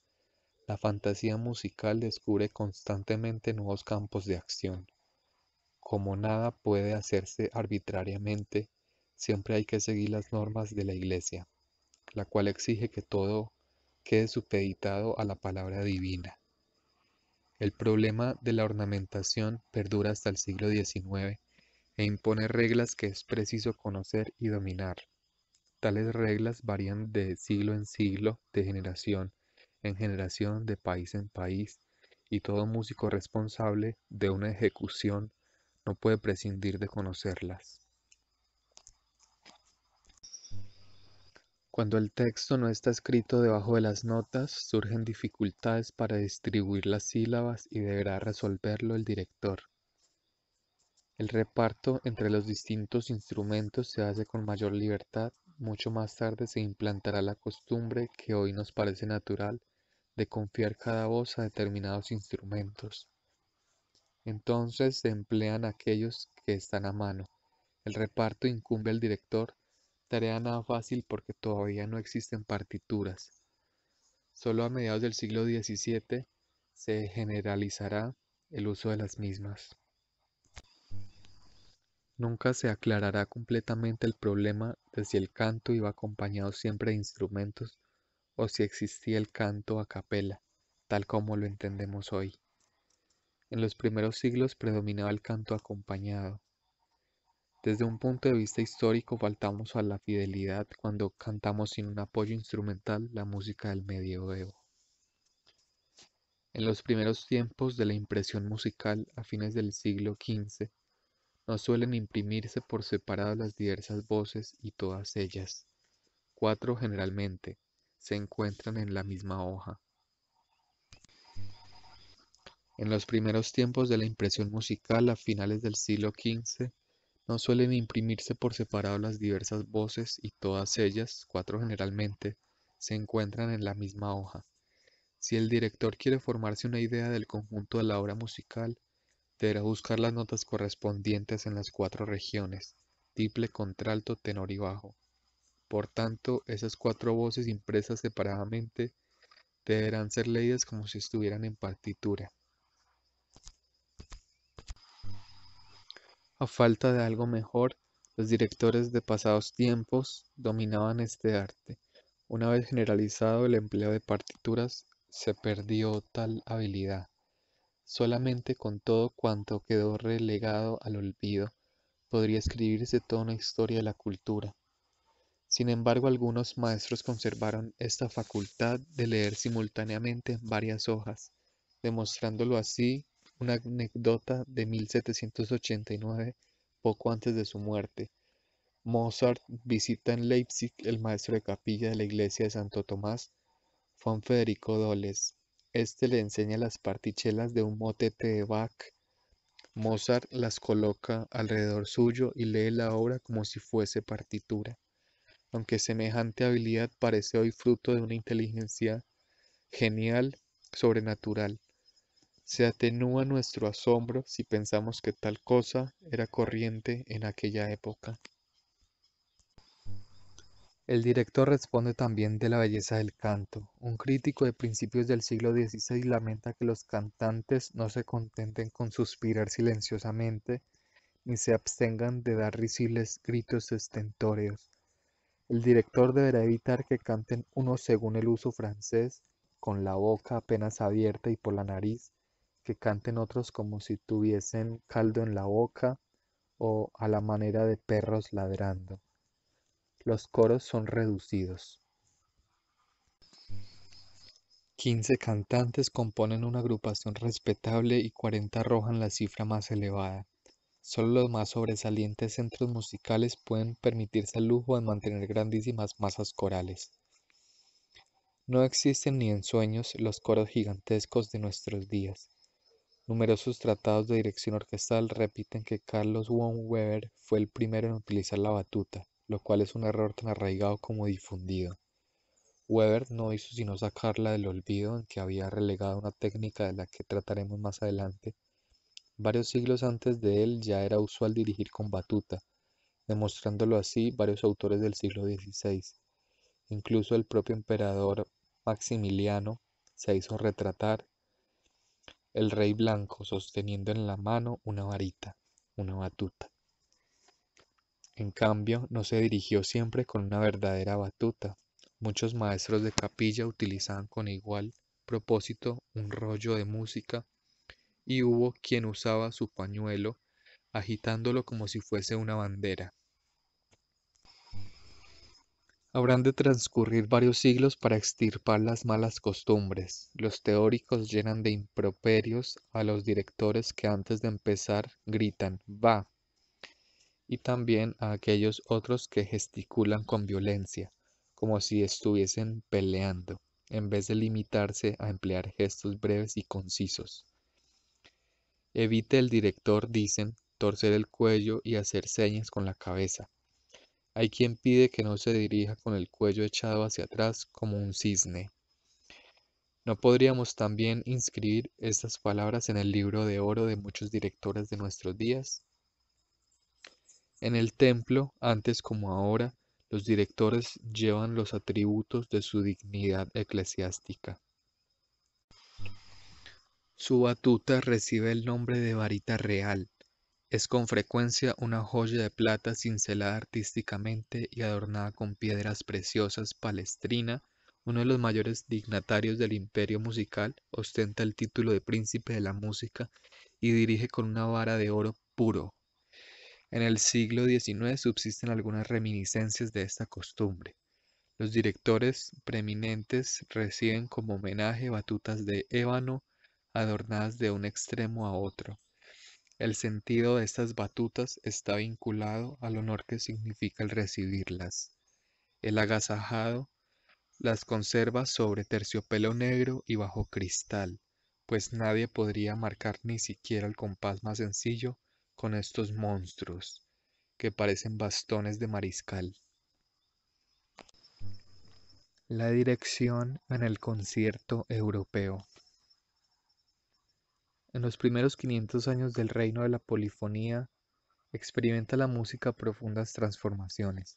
Speaker 1: la fantasía musical descubre constantemente nuevos campos de acción. Como nada puede hacerse arbitrariamente, siempre hay que seguir las normas de la Iglesia, la cual exige que todo quede supeditado a la palabra divina. El problema de la ornamentación perdura hasta el siglo XIX e impone reglas que es preciso conocer y dominar. Tales reglas varían de siglo en siglo, de generación en generación, de país en país, y todo músico responsable de una ejecución no puede prescindir de conocerlas. Cuando el texto no está escrito debajo de las notas, surgen dificultades para distribuir las sílabas y deberá resolverlo el director. El reparto entre los distintos instrumentos se hace con mayor libertad, mucho más tarde se implantará la costumbre que hoy nos parece natural de confiar cada voz a determinados instrumentos. Entonces se emplean aquellos que están a mano. El reparto incumbe al director, tarea nada fácil porque todavía no existen partituras. Solo a mediados del siglo XVII se generalizará el uso de las mismas. Nunca se aclarará completamente el problema de si el canto iba acompañado siempre de instrumentos o si existía el canto a capela, tal como lo entendemos hoy. En los primeros siglos predominaba el canto acompañado. Desde un punto de vista histórico faltamos a la fidelidad cuando cantamos sin un apoyo instrumental la música del medioevo. En los primeros tiempos de la impresión musical a fines del siglo XV, no suelen imprimirse por separado las diversas voces y todas ellas, cuatro generalmente, se encuentran en la misma hoja. En los primeros tiempos de la impresión musical a finales del siglo XV, no suelen imprimirse por separado las diversas voces y todas ellas, cuatro generalmente, se encuentran en la misma hoja. Si el director quiere formarse una idea del conjunto de la obra musical, deberá buscar las notas correspondientes en las cuatro regiones, triple, contralto, tenor y bajo. Por tanto, esas cuatro voces impresas separadamente deberán ser leídas como si estuvieran en partitura. A falta de algo mejor, los directores de pasados tiempos dominaban este arte. Una vez generalizado el empleo de partituras, se perdió tal habilidad. Solamente con todo cuanto quedó relegado al olvido podría escribirse toda una historia de la cultura. Sin embargo, algunos maestros conservaron esta facultad de leer simultáneamente varias hojas, demostrándolo así una anécdota de 1789, poco antes de su muerte. Mozart visita en Leipzig el maestro de capilla de la iglesia de Santo Tomás, Juan Federico Doles. Este le enseña las partichelas de un motete de Bach. Mozart las coloca alrededor suyo y lee la obra como si fuese partitura aunque semejante habilidad parece hoy fruto de una inteligencia genial, sobrenatural. Se atenúa nuestro asombro si pensamos que tal cosa era corriente en aquella época. El director responde también de la belleza del canto. Un crítico de principios del siglo XVI lamenta que los cantantes no se contenten con suspirar silenciosamente, ni se abstengan de dar risibles gritos estentóreos el director deberá evitar que canten unos según el uso francés, con la boca apenas abierta y por la nariz, que canten otros como si tuviesen caldo en la boca o a la manera de perros ladrando. Los coros son reducidos. 15 cantantes componen una agrupación respetable y 40 arrojan la cifra más elevada. Solo los más sobresalientes centros musicales pueden permitirse el lujo de mantener grandísimas masas corales. No existen ni en sueños los coros gigantescos de nuestros días. Numerosos tratados de dirección orquestal repiten que Carlos von Weber fue el primero en utilizar la batuta, lo cual es un error tan arraigado como difundido. Weber no hizo sino sacarla del olvido en que había relegado una técnica de la que trataremos más adelante Varios siglos antes de él ya era usual dirigir con batuta, demostrándolo así varios autores del siglo XVI. Incluso el propio emperador Maximiliano se hizo retratar el rey blanco sosteniendo en la mano una varita, una batuta. En cambio, no se dirigió siempre con una verdadera batuta. Muchos maestros de capilla utilizaban con igual propósito un rollo de música y hubo quien usaba su pañuelo agitándolo como si fuese una bandera. Habrán de transcurrir varios siglos para extirpar las malas costumbres. Los teóricos llenan de improperios a los directores que antes de empezar gritan va y también a aquellos otros que gesticulan con violencia, como si estuviesen peleando, en vez de limitarse a emplear gestos breves y concisos. Evite el director, dicen, torcer el cuello y hacer señas con la cabeza. Hay quien pide que no se dirija con el cuello echado hacia atrás como un cisne. ¿No podríamos también inscribir estas palabras en el libro de oro de muchos directores de nuestros días? En el templo, antes como ahora, los directores llevan los atributos de su dignidad eclesiástica. Su batuta recibe el nombre de varita real. Es con frecuencia una joya de plata cincelada artísticamente y adornada con piedras preciosas palestrina. Uno de los mayores dignatarios del imperio musical ostenta el título de príncipe de la música y dirige con una vara de oro puro. En el siglo XIX subsisten algunas reminiscencias de esta costumbre. Los directores preeminentes reciben como homenaje batutas de ébano, adornadas de un extremo a otro. El sentido de estas batutas está vinculado al honor que significa el recibirlas. El agasajado las conserva sobre terciopelo negro y bajo cristal, pues nadie podría marcar ni siquiera el compás más sencillo con estos monstruos, que parecen bastones de mariscal. La dirección en el concierto europeo. En los primeros 500 años del reino de la polifonía, experimenta la música profundas transformaciones.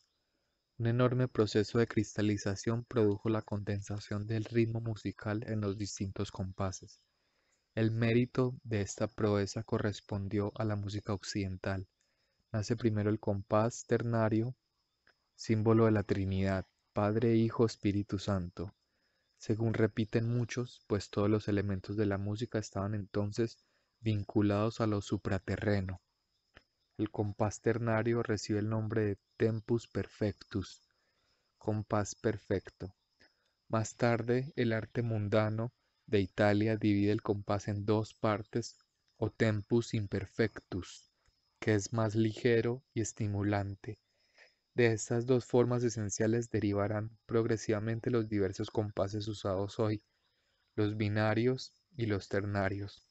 Speaker 1: Un enorme proceso de cristalización produjo la condensación del ritmo musical en los distintos compases. El mérito de esta proeza correspondió a la música occidental. Nace primero el compás ternario, símbolo de la Trinidad, Padre, Hijo, Espíritu Santo, según repiten muchos, pues todos los elementos de la música estaban entonces vinculados a lo supraterreno. El compás ternario recibe el nombre de tempus perfectus, compás perfecto. Más tarde, el arte mundano de Italia divide el compás en dos partes o tempus imperfectus, que es más ligero y estimulante de estas dos formas esenciales derivarán progresivamente los diversos compases usados hoy, los binarios y los ternarios.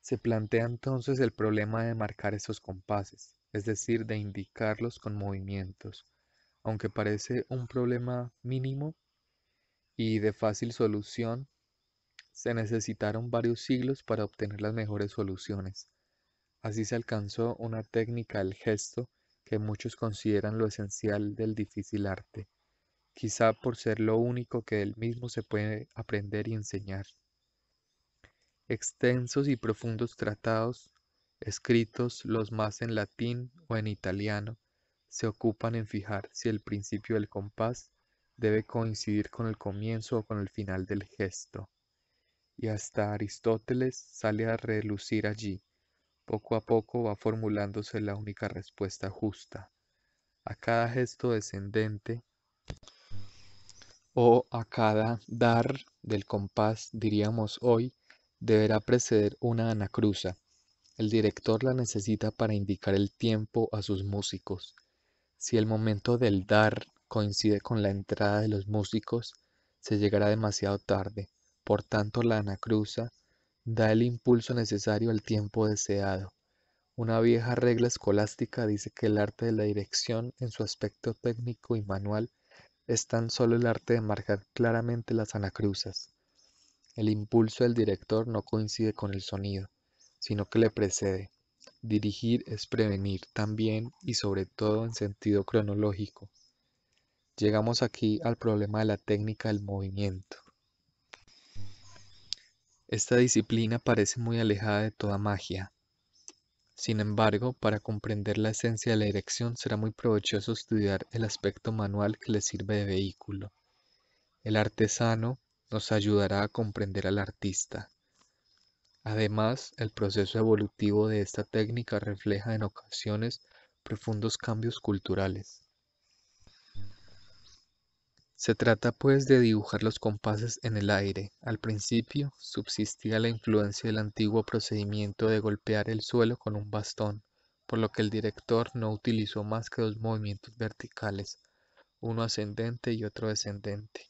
Speaker 1: Se plantea entonces el problema de marcar esos compases, es decir, de indicarlos con movimientos. Aunque parece un problema mínimo y de fácil solución, se necesitaron varios siglos para obtener las mejores soluciones. Así se alcanzó una técnica del gesto que muchos consideran lo esencial del difícil arte, quizá por ser lo único que él mismo se puede aprender y enseñar. Extensos y profundos tratados, escritos los más en latín o en italiano, se ocupan en fijar si el principio del compás debe coincidir con el comienzo o con el final del gesto. Y hasta Aristóteles sale a relucir allí poco a poco va formulándose la única respuesta justa. A cada gesto descendente o a cada dar del compás, diríamos hoy, deberá preceder una anacruza. El director la necesita para indicar el tiempo a sus músicos. Si el momento del dar coincide con la entrada de los músicos, se llegará demasiado tarde. Por tanto, la anacruza da el impulso necesario al tiempo deseado. Una vieja regla escolástica dice que el arte de la dirección en su aspecto técnico y manual es tan solo el arte de marcar claramente las anacruzas. El impulso del director no coincide con el sonido, sino que le precede. Dirigir es prevenir también y sobre todo en sentido cronológico. Llegamos aquí al problema de la técnica del movimiento. Esta disciplina parece muy alejada de toda magia. Sin embargo, para comprender la esencia de la erección será muy provechoso estudiar el aspecto manual que le sirve de vehículo. El artesano nos ayudará a comprender al artista. Además, el proceso evolutivo de esta técnica refleja en ocasiones profundos cambios culturales. Se trata pues de dibujar los compases en el aire. Al principio subsistía la influencia del antiguo procedimiento de golpear el suelo con un bastón, por lo que el director no utilizó más que dos movimientos verticales, uno ascendente y otro descendente.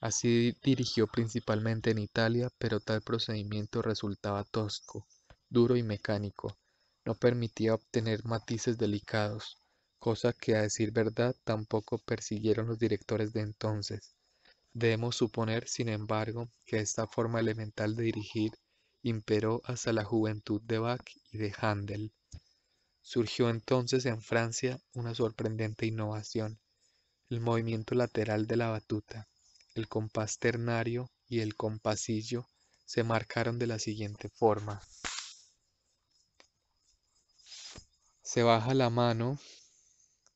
Speaker 1: Así dirigió principalmente en Italia, pero tal procedimiento resultaba tosco, duro y mecánico, no permitía obtener matices delicados cosa que a decir verdad tampoco persiguieron los directores de entonces. Debemos suponer, sin embargo, que esta forma elemental de dirigir imperó hasta la juventud de Bach y de Handel. Surgió entonces en Francia una sorprendente innovación, el movimiento lateral de la batuta, el compás ternario y el compasillo se marcaron de la siguiente forma. Se baja la mano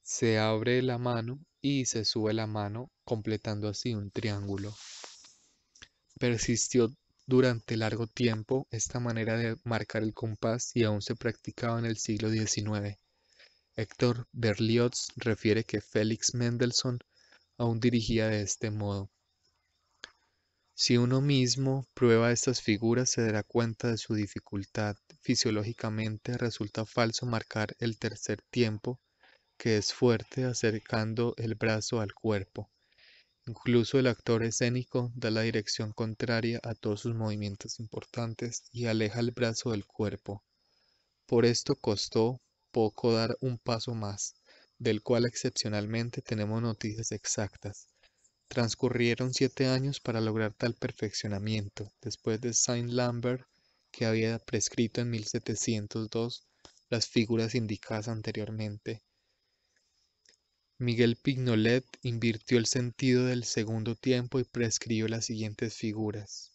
Speaker 1: se abre la mano y se sube la mano completando así un triángulo. Persistió durante largo tiempo esta manera de marcar el compás y aún se practicaba en el siglo XIX. Héctor Berlioz refiere que Félix Mendelssohn aún dirigía de este modo. Si uno mismo prueba estas figuras se dará cuenta de su dificultad. Fisiológicamente resulta falso marcar el tercer tiempo que es fuerte acercando el brazo al cuerpo. Incluso el actor escénico da la dirección contraria a todos sus movimientos importantes y aleja el brazo del cuerpo. Por esto costó poco dar un paso más, del cual excepcionalmente tenemos noticias exactas. Transcurrieron siete años para lograr tal perfeccionamiento, después de Saint-Lambert, que había prescrito en 1702 las figuras indicadas anteriormente, Miguel Pignolet invirtió el sentido del segundo tiempo y prescribió las siguientes figuras.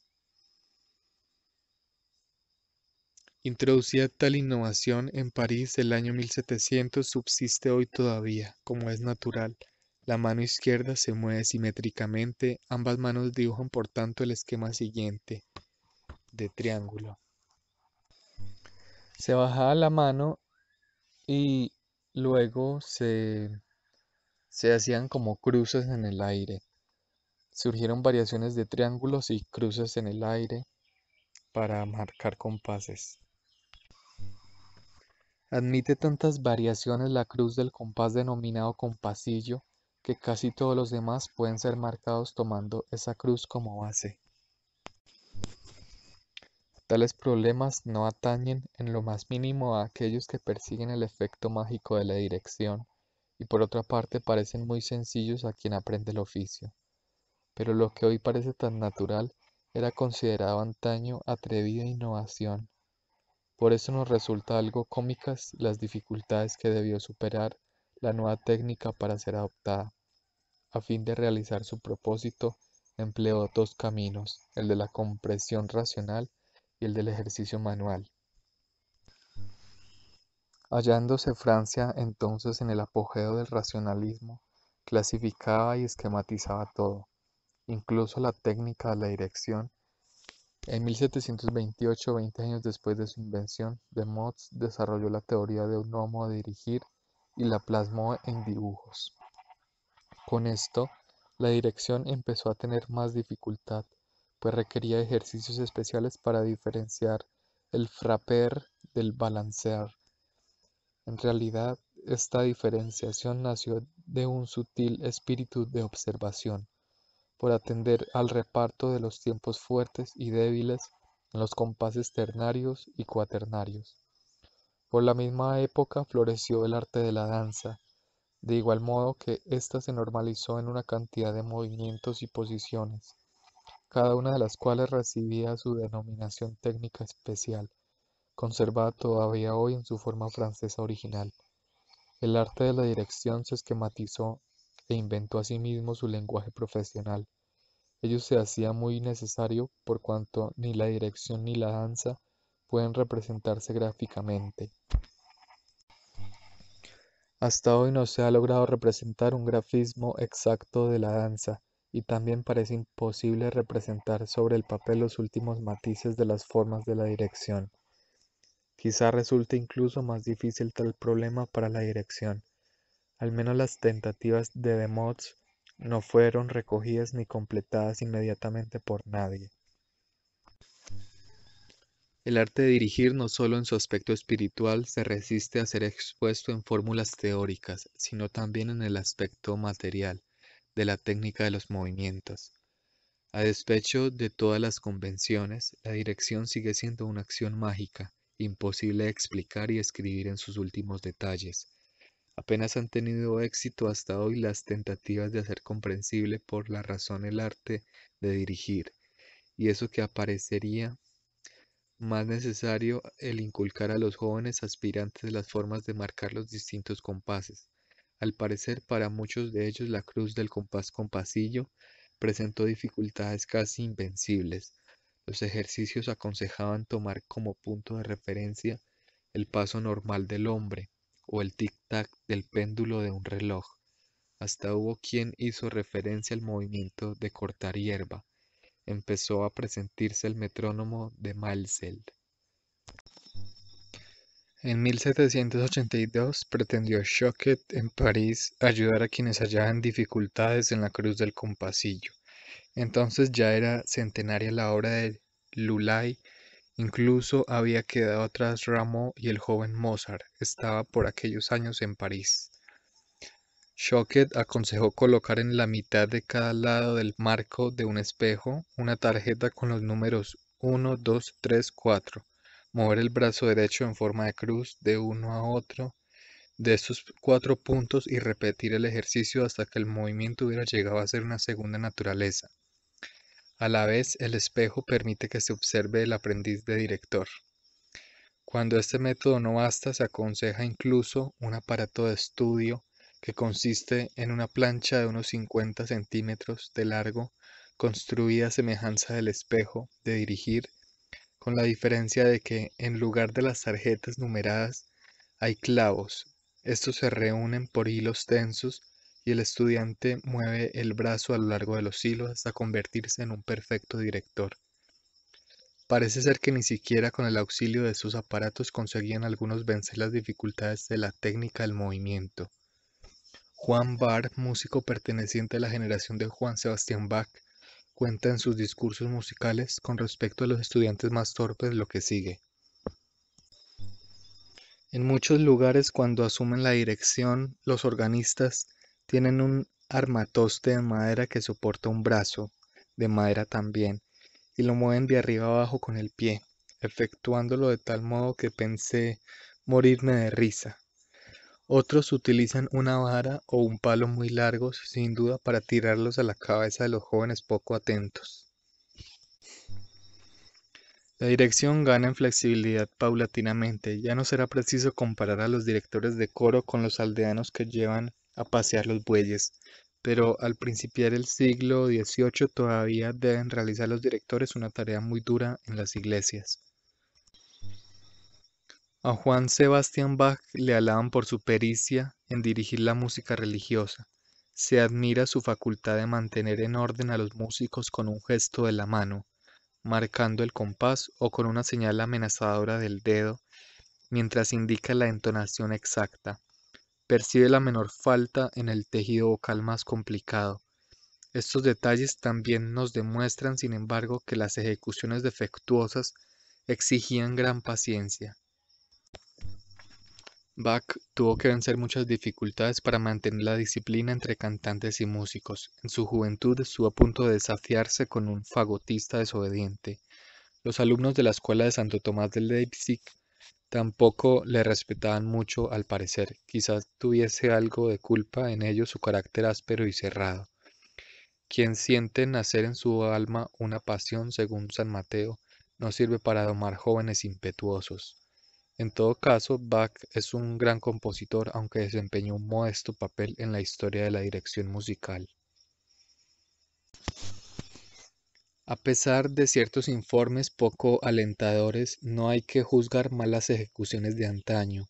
Speaker 1: Introducida tal innovación en París el año 1700 subsiste hoy todavía, como es natural. La mano izquierda se mueve simétricamente, ambas manos dibujan por tanto el esquema siguiente de triángulo. Se bajaba la mano y luego se se hacían como cruces en el aire. Surgieron variaciones de triángulos y cruces en el aire para marcar compases. Admite tantas variaciones la cruz del compás denominado compasillo que casi todos los demás pueden ser marcados tomando esa cruz como base. Tales problemas no atañen en lo más mínimo a aquellos que persiguen el efecto mágico de la dirección y por otra parte parecen muy sencillos a quien aprende el oficio. Pero lo que hoy parece tan natural era considerado antaño atrevida innovación. Por eso nos resulta algo cómicas las dificultades que debió superar la nueva técnica para ser adoptada. A fin de realizar su propósito, empleó dos caminos, el de la compresión racional y el del ejercicio manual. Hallándose Francia entonces en el apogeo del racionalismo, clasificaba y esquematizaba todo, incluso la técnica de la dirección. En 1728, 20 años después de su invención, de Motz desarrolló la teoría de un homo a dirigir y la plasmó en dibujos. Con esto, la dirección empezó a tener más dificultad, pues requería ejercicios especiales para diferenciar el frapper del balancear en realidad, esta diferenciación nació de un sutil espíritu de observación, por atender al reparto de los tiempos fuertes y débiles en los compases ternarios y cuaternarios. Por la misma época floreció el arte de la danza, de igual modo que ésta se normalizó en una cantidad de movimientos y posiciones, cada una de las cuales recibía su denominación técnica especial conservada todavía hoy en su forma francesa original. El arte de la dirección se esquematizó e inventó asimismo sí su lenguaje profesional. Ello se hacía muy necesario por cuanto ni la dirección ni la danza pueden representarse gráficamente. Hasta hoy no se ha logrado representar un grafismo exacto de la danza y también parece imposible representar sobre el papel los últimos matices de las formas de la dirección. Quizá resulte incluso más difícil tal problema para la dirección. Al menos las tentativas de Motz no fueron recogidas ni completadas inmediatamente por nadie. El arte de dirigir no solo en su aspecto espiritual se resiste a ser expuesto en fórmulas teóricas, sino también en el aspecto material, de la técnica de los movimientos. A despecho de todas las convenciones, la dirección sigue siendo una acción mágica, imposible explicar y escribir en sus últimos detalles. Apenas han tenido éxito hasta hoy las tentativas de hacer comprensible por la razón el arte de dirigir, y eso que aparecería más necesario el inculcar a los jóvenes aspirantes las formas de marcar los distintos compases. Al parecer, para muchos de ellos la cruz del compás con pasillo presentó dificultades casi invencibles. Los ejercicios aconsejaban tomar como punto de referencia el paso normal del hombre o el tic-tac del péndulo de un reloj. Hasta hubo quien hizo referencia al movimiento de cortar hierba. Empezó a presentirse el metrónomo de Malzel. En 1782 pretendió Choquet en París ayudar a quienes hallaban dificultades en la cruz del compasillo. Entonces ya era centenaria la obra de Lulay, incluso había quedado atrás Rameau y el joven Mozart estaba por aquellos años en París. Choquet aconsejó colocar en la mitad de cada lado del marco de un espejo una tarjeta con los números 1, 2, 3, 4, mover el brazo derecho en forma de cruz de uno a otro de estos cuatro puntos y repetir el ejercicio hasta que el movimiento hubiera llegado a ser una segunda naturaleza. A la vez, el espejo permite que se observe el aprendiz de director. Cuando este método no basta, se aconseja incluso un aparato de estudio que consiste en una plancha de unos 50 centímetros de largo, construida a semejanza del espejo de dirigir, con la diferencia de que en lugar de las tarjetas numeradas hay clavos. Estos se reúnen por hilos tensos y el estudiante mueve el brazo a lo largo de los hilos hasta convertirse en un perfecto director. Parece ser que ni siquiera con el auxilio de sus aparatos conseguían algunos vencer las dificultades de la técnica del movimiento. Juan Bar, músico perteneciente a la generación de Juan Sebastián Bach, cuenta en sus discursos musicales con respecto a los estudiantes más torpes lo que sigue. En muchos lugares cuando asumen la dirección, los organistas tienen un armatoste de madera que soporta un brazo, de madera también, y lo mueven de arriba abajo con el pie, efectuándolo de tal modo que pensé morirme de risa. Otros utilizan una vara o un palo muy largos, sin duda para tirarlos a la cabeza de los jóvenes poco atentos. La dirección gana en flexibilidad paulatinamente, ya no será preciso comparar a los directores de coro con los aldeanos que llevan pasear los bueyes, pero al principiar el siglo XVIII todavía deben realizar los directores una tarea muy dura en las iglesias. A Juan Sebastián Bach le alaban por su pericia en dirigir la música religiosa. Se admira su facultad de mantener en orden a los músicos con un gesto de la mano, marcando el compás o con una señal amenazadora del dedo, mientras indica la entonación exacta percibe la menor falta en el tejido vocal más complicado. Estos detalles también nos demuestran, sin embargo, que las ejecuciones defectuosas exigían gran paciencia. Bach tuvo que vencer muchas dificultades para mantener la disciplina entre cantantes y músicos. En su juventud estuvo a punto de desafiarse con un fagotista desobediente. Los alumnos de la escuela de Santo Tomás de Leipzig Tampoco le respetaban mucho al parecer, quizás tuviese algo de culpa en ello su carácter áspero y cerrado. Quien siente nacer en su alma una pasión, según San Mateo, no sirve para domar jóvenes impetuosos. En todo caso, Bach es un gran compositor, aunque desempeñó un modesto papel en la historia de la dirección musical. A pesar de ciertos informes poco alentadores, no hay que juzgar malas ejecuciones de antaño.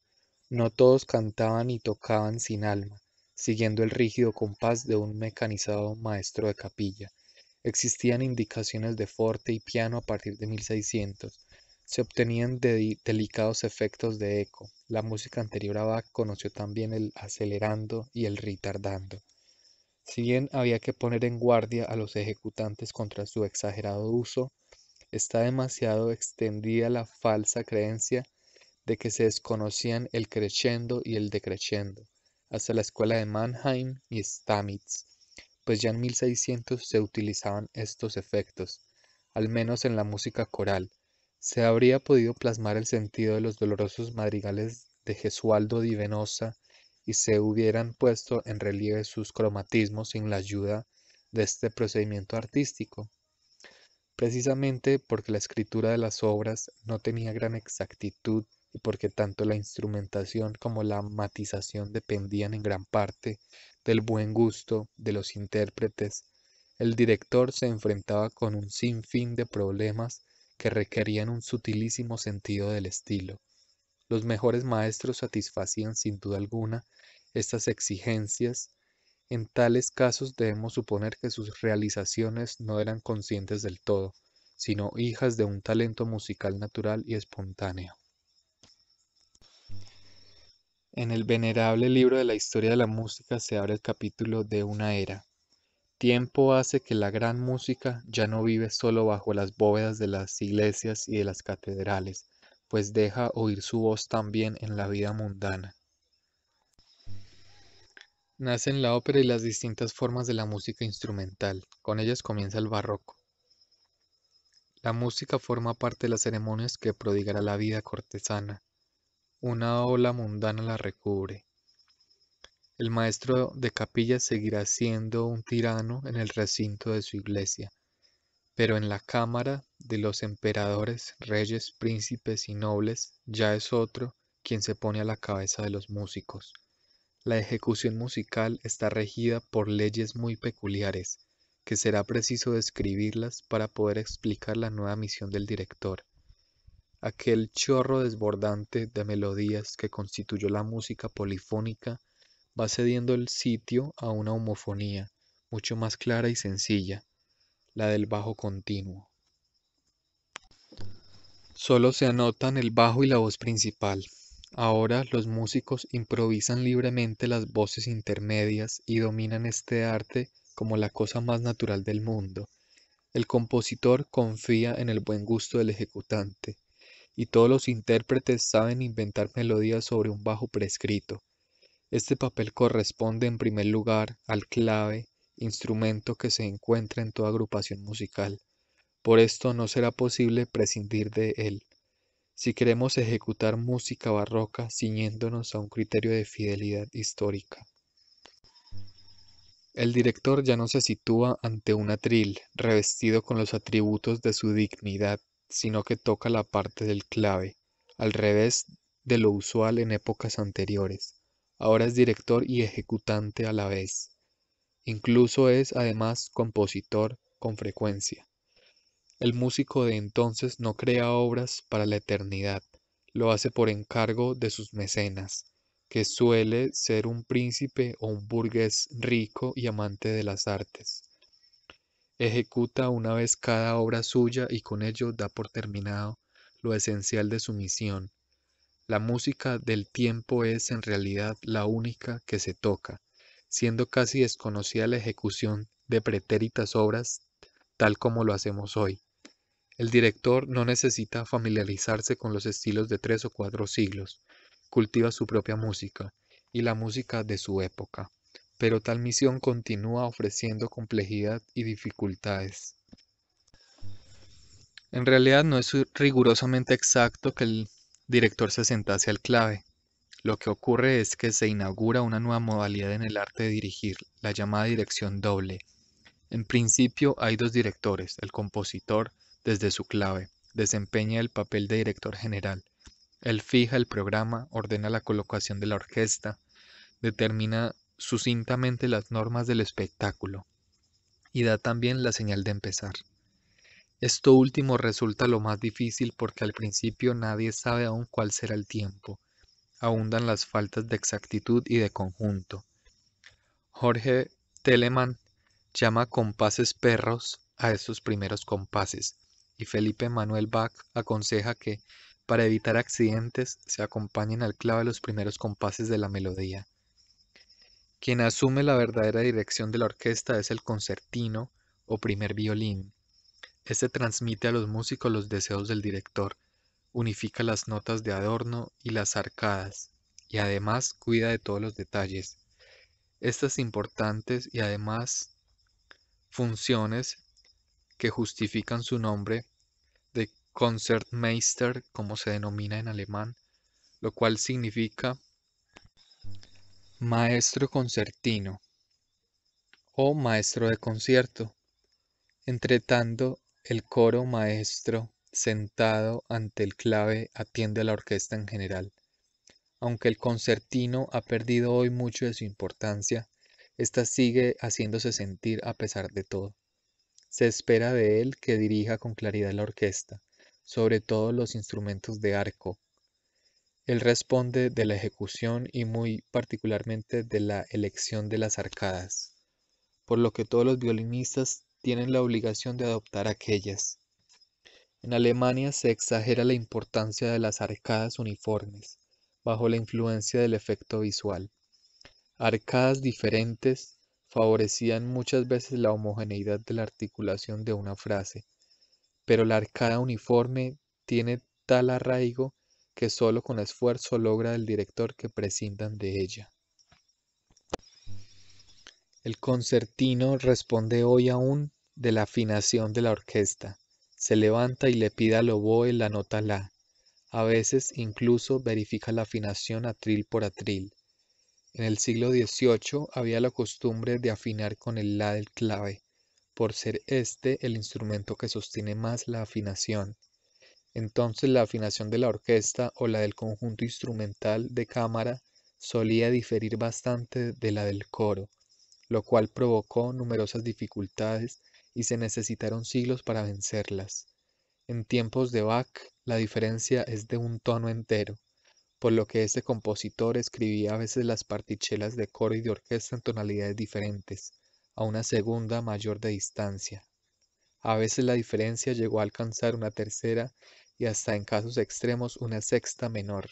Speaker 1: No todos cantaban y tocaban sin alma, siguiendo el rígido compás de un mecanizado maestro de capilla. Existían indicaciones de forte y piano a partir de 1600. Se obtenían de delicados efectos de eco. La música anterior a Bach conoció también el acelerando y el retardando. Si bien había que poner en guardia a los ejecutantes contra su exagerado uso, está demasiado extendida la falsa creencia de que se desconocían el crescendo y el decrescendo, hasta la escuela de Mannheim y Stamitz, pues ya en 1600 se utilizaban estos efectos, al menos en la música coral. Se habría podido plasmar el sentido de los dolorosos madrigales de Gesualdo di Venosa y se hubieran puesto en relieve sus cromatismos sin la ayuda de este procedimiento artístico. Precisamente porque la escritura de las obras no tenía gran exactitud y porque tanto la instrumentación como la matización dependían en gran parte del buen gusto de los intérpretes, el director se enfrentaba con un sinfín de problemas que requerían un sutilísimo sentido del estilo los mejores maestros satisfacían sin duda alguna estas exigencias. En tales casos debemos suponer que sus realizaciones no eran conscientes del todo, sino hijas de un talento musical natural y espontáneo. En el venerable libro de la historia de la música se abre el capítulo de una era. Tiempo hace que la gran música ya no vive solo bajo las bóvedas de las iglesias y de las catedrales, pues deja oír su voz también en la vida mundana. Nacen la ópera y las distintas formas de la música instrumental, con ellas comienza el barroco. La música forma parte de las ceremonias que prodigará la vida cortesana. Una ola mundana la recubre. El maestro de capilla seguirá siendo un tirano en el recinto de su iglesia, pero en la cámara de los emperadores, reyes, príncipes y nobles ya es otro quien se pone a la cabeza de los músicos. La ejecución musical está regida por leyes muy peculiares, que será preciso describirlas para poder explicar la nueva misión del director. Aquel chorro desbordante de melodías que constituyó la música polifónica va cediendo el sitio a una homofonía, mucho más clara y sencilla, la del bajo continuo. Solo se anotan el bajo y la voz principal. Ahora los músicos improvisan libremente las voces intermedias y dominan este arte como la cosa más natural del mundo. El compositor confía en el buen gusto del ejecutante, y todos los intérpretes saben inventar melodías sobre un bajo prescrito. Este papel corresponde en primer lugar al clave, instrumento que se encuentra en toda agrupación musical. Por esto no será posible prescindir de él. Si queremos ejecutar música barroca ciñéndonos a un criterio de fidelidad histórica. El director ya no se sitúa ante un atril, revestido con los atributos de su dignidad, sino que toca la parte del clave, al revés de lo usual en épocas anteriores. Ahora es director y ejecutante a la vez. Incluso es además compositor con frecuencia. El músico de entonces no crea obras para la eternidad, lo hace por encargo de sus mecenas, que suele ser un príncipe o un burgués rico y amante de las artes. Ejecuta una vez cada obra suya y con ello da por terminado lo esencial de su misión. La música del tiempo es en realidad la única que se toca, siendo casi desconocida la ejecución de pretéritas obras tal como lo hacemos hoy. El director no necesita familiarizarse con los estilos de tres o cuatro siglos, cultiva su propia música y la música de su época, pero tal misión continúa ofreciendo complejidad y dificultades. En realidad no es rigurosamente exacto que el director se sentase al clave, lo que ocurre es que se inaugura una nueva modalidad en el arte de dirigir, la llamada dirección doble. En principio hay dos directores, el compositor, desde su clave, desempeña el papel de director general. Él fija el programa, ordena la colocación de la orquesta, determina sucintamente las normas del espectáculo y da también la señal de empezar. Esto último resulta lo más difícil porque al principio nadie sabe aún cuál será el tiempo abundan las faltas de exactitud y de conjunto. Jorge Telemann llama compases perros a estos primeros compases y Felipe Manuel Bach aconseja que, para evitar accidentes, se acompañen al clave los primeros compases de la melodía. Quien asume la verdadera dirección de la orquesta es el concertino o primer violín. Este transmite a los músicos los deseos del director unifica las notas de adorno y las arcadas, y además cuida de todos los detalles. Estas importantes y además funciones que justifican su nombre de Concertmeister, como se denomina en alemán, lo cual significa maestro concertino o maestro de concierto. entretanto el coro maestro sentado ante el clave, atiende a la orquesta en general. Aunque el concertino ha perdido hoy mucho de su importancia, ésta sigue haciéndose sentir a pesar de todo. Se espera de él que dirija con claridad la orquesta, sobre todo los instrumentos de arco. Él responde de la ejecución y muy particularmente de la elección de las arcadas, por lo que todos los violinistas tienen la obligación de adoptar aquellas. En Alemania se exagera la importancia de las arcadas uniformes, bajo la influencia del efecto visual. Arcadas diferentes favorecían muchas veces la homogeneidad de la articulación de una frase, pero la arcada uniforme tiene tal arraigo que solo con esfuerzo logra el director que prescindan de ella. El concertino responde hoy aún de la afinación de la orquesta, se levanta y le pide al oboe la nota la. A veces incluso verifica la afinación atril por atril. En el siglo XVIII había la costumbre de afinar con el la del clave, por ser este el instrumento que sostiene más la afinación. Entonces la afinación de la orquesta o la del conjunto instrumental de cámara solía diferir bastante de la del coro, lo cual provocó numerosas dificultades y se necesitaron siglos para vencerlas. En tiempos de Bach la diferencia es de un tono entero, por lo que este compositor escribía a veces las partichelas de coro y de orquesta en tonalidades diferentes, a una segunda mayor de distancia. A veces la diferencia llegó a alcanzar una tercera y hasta en casos extremos una sexta menor.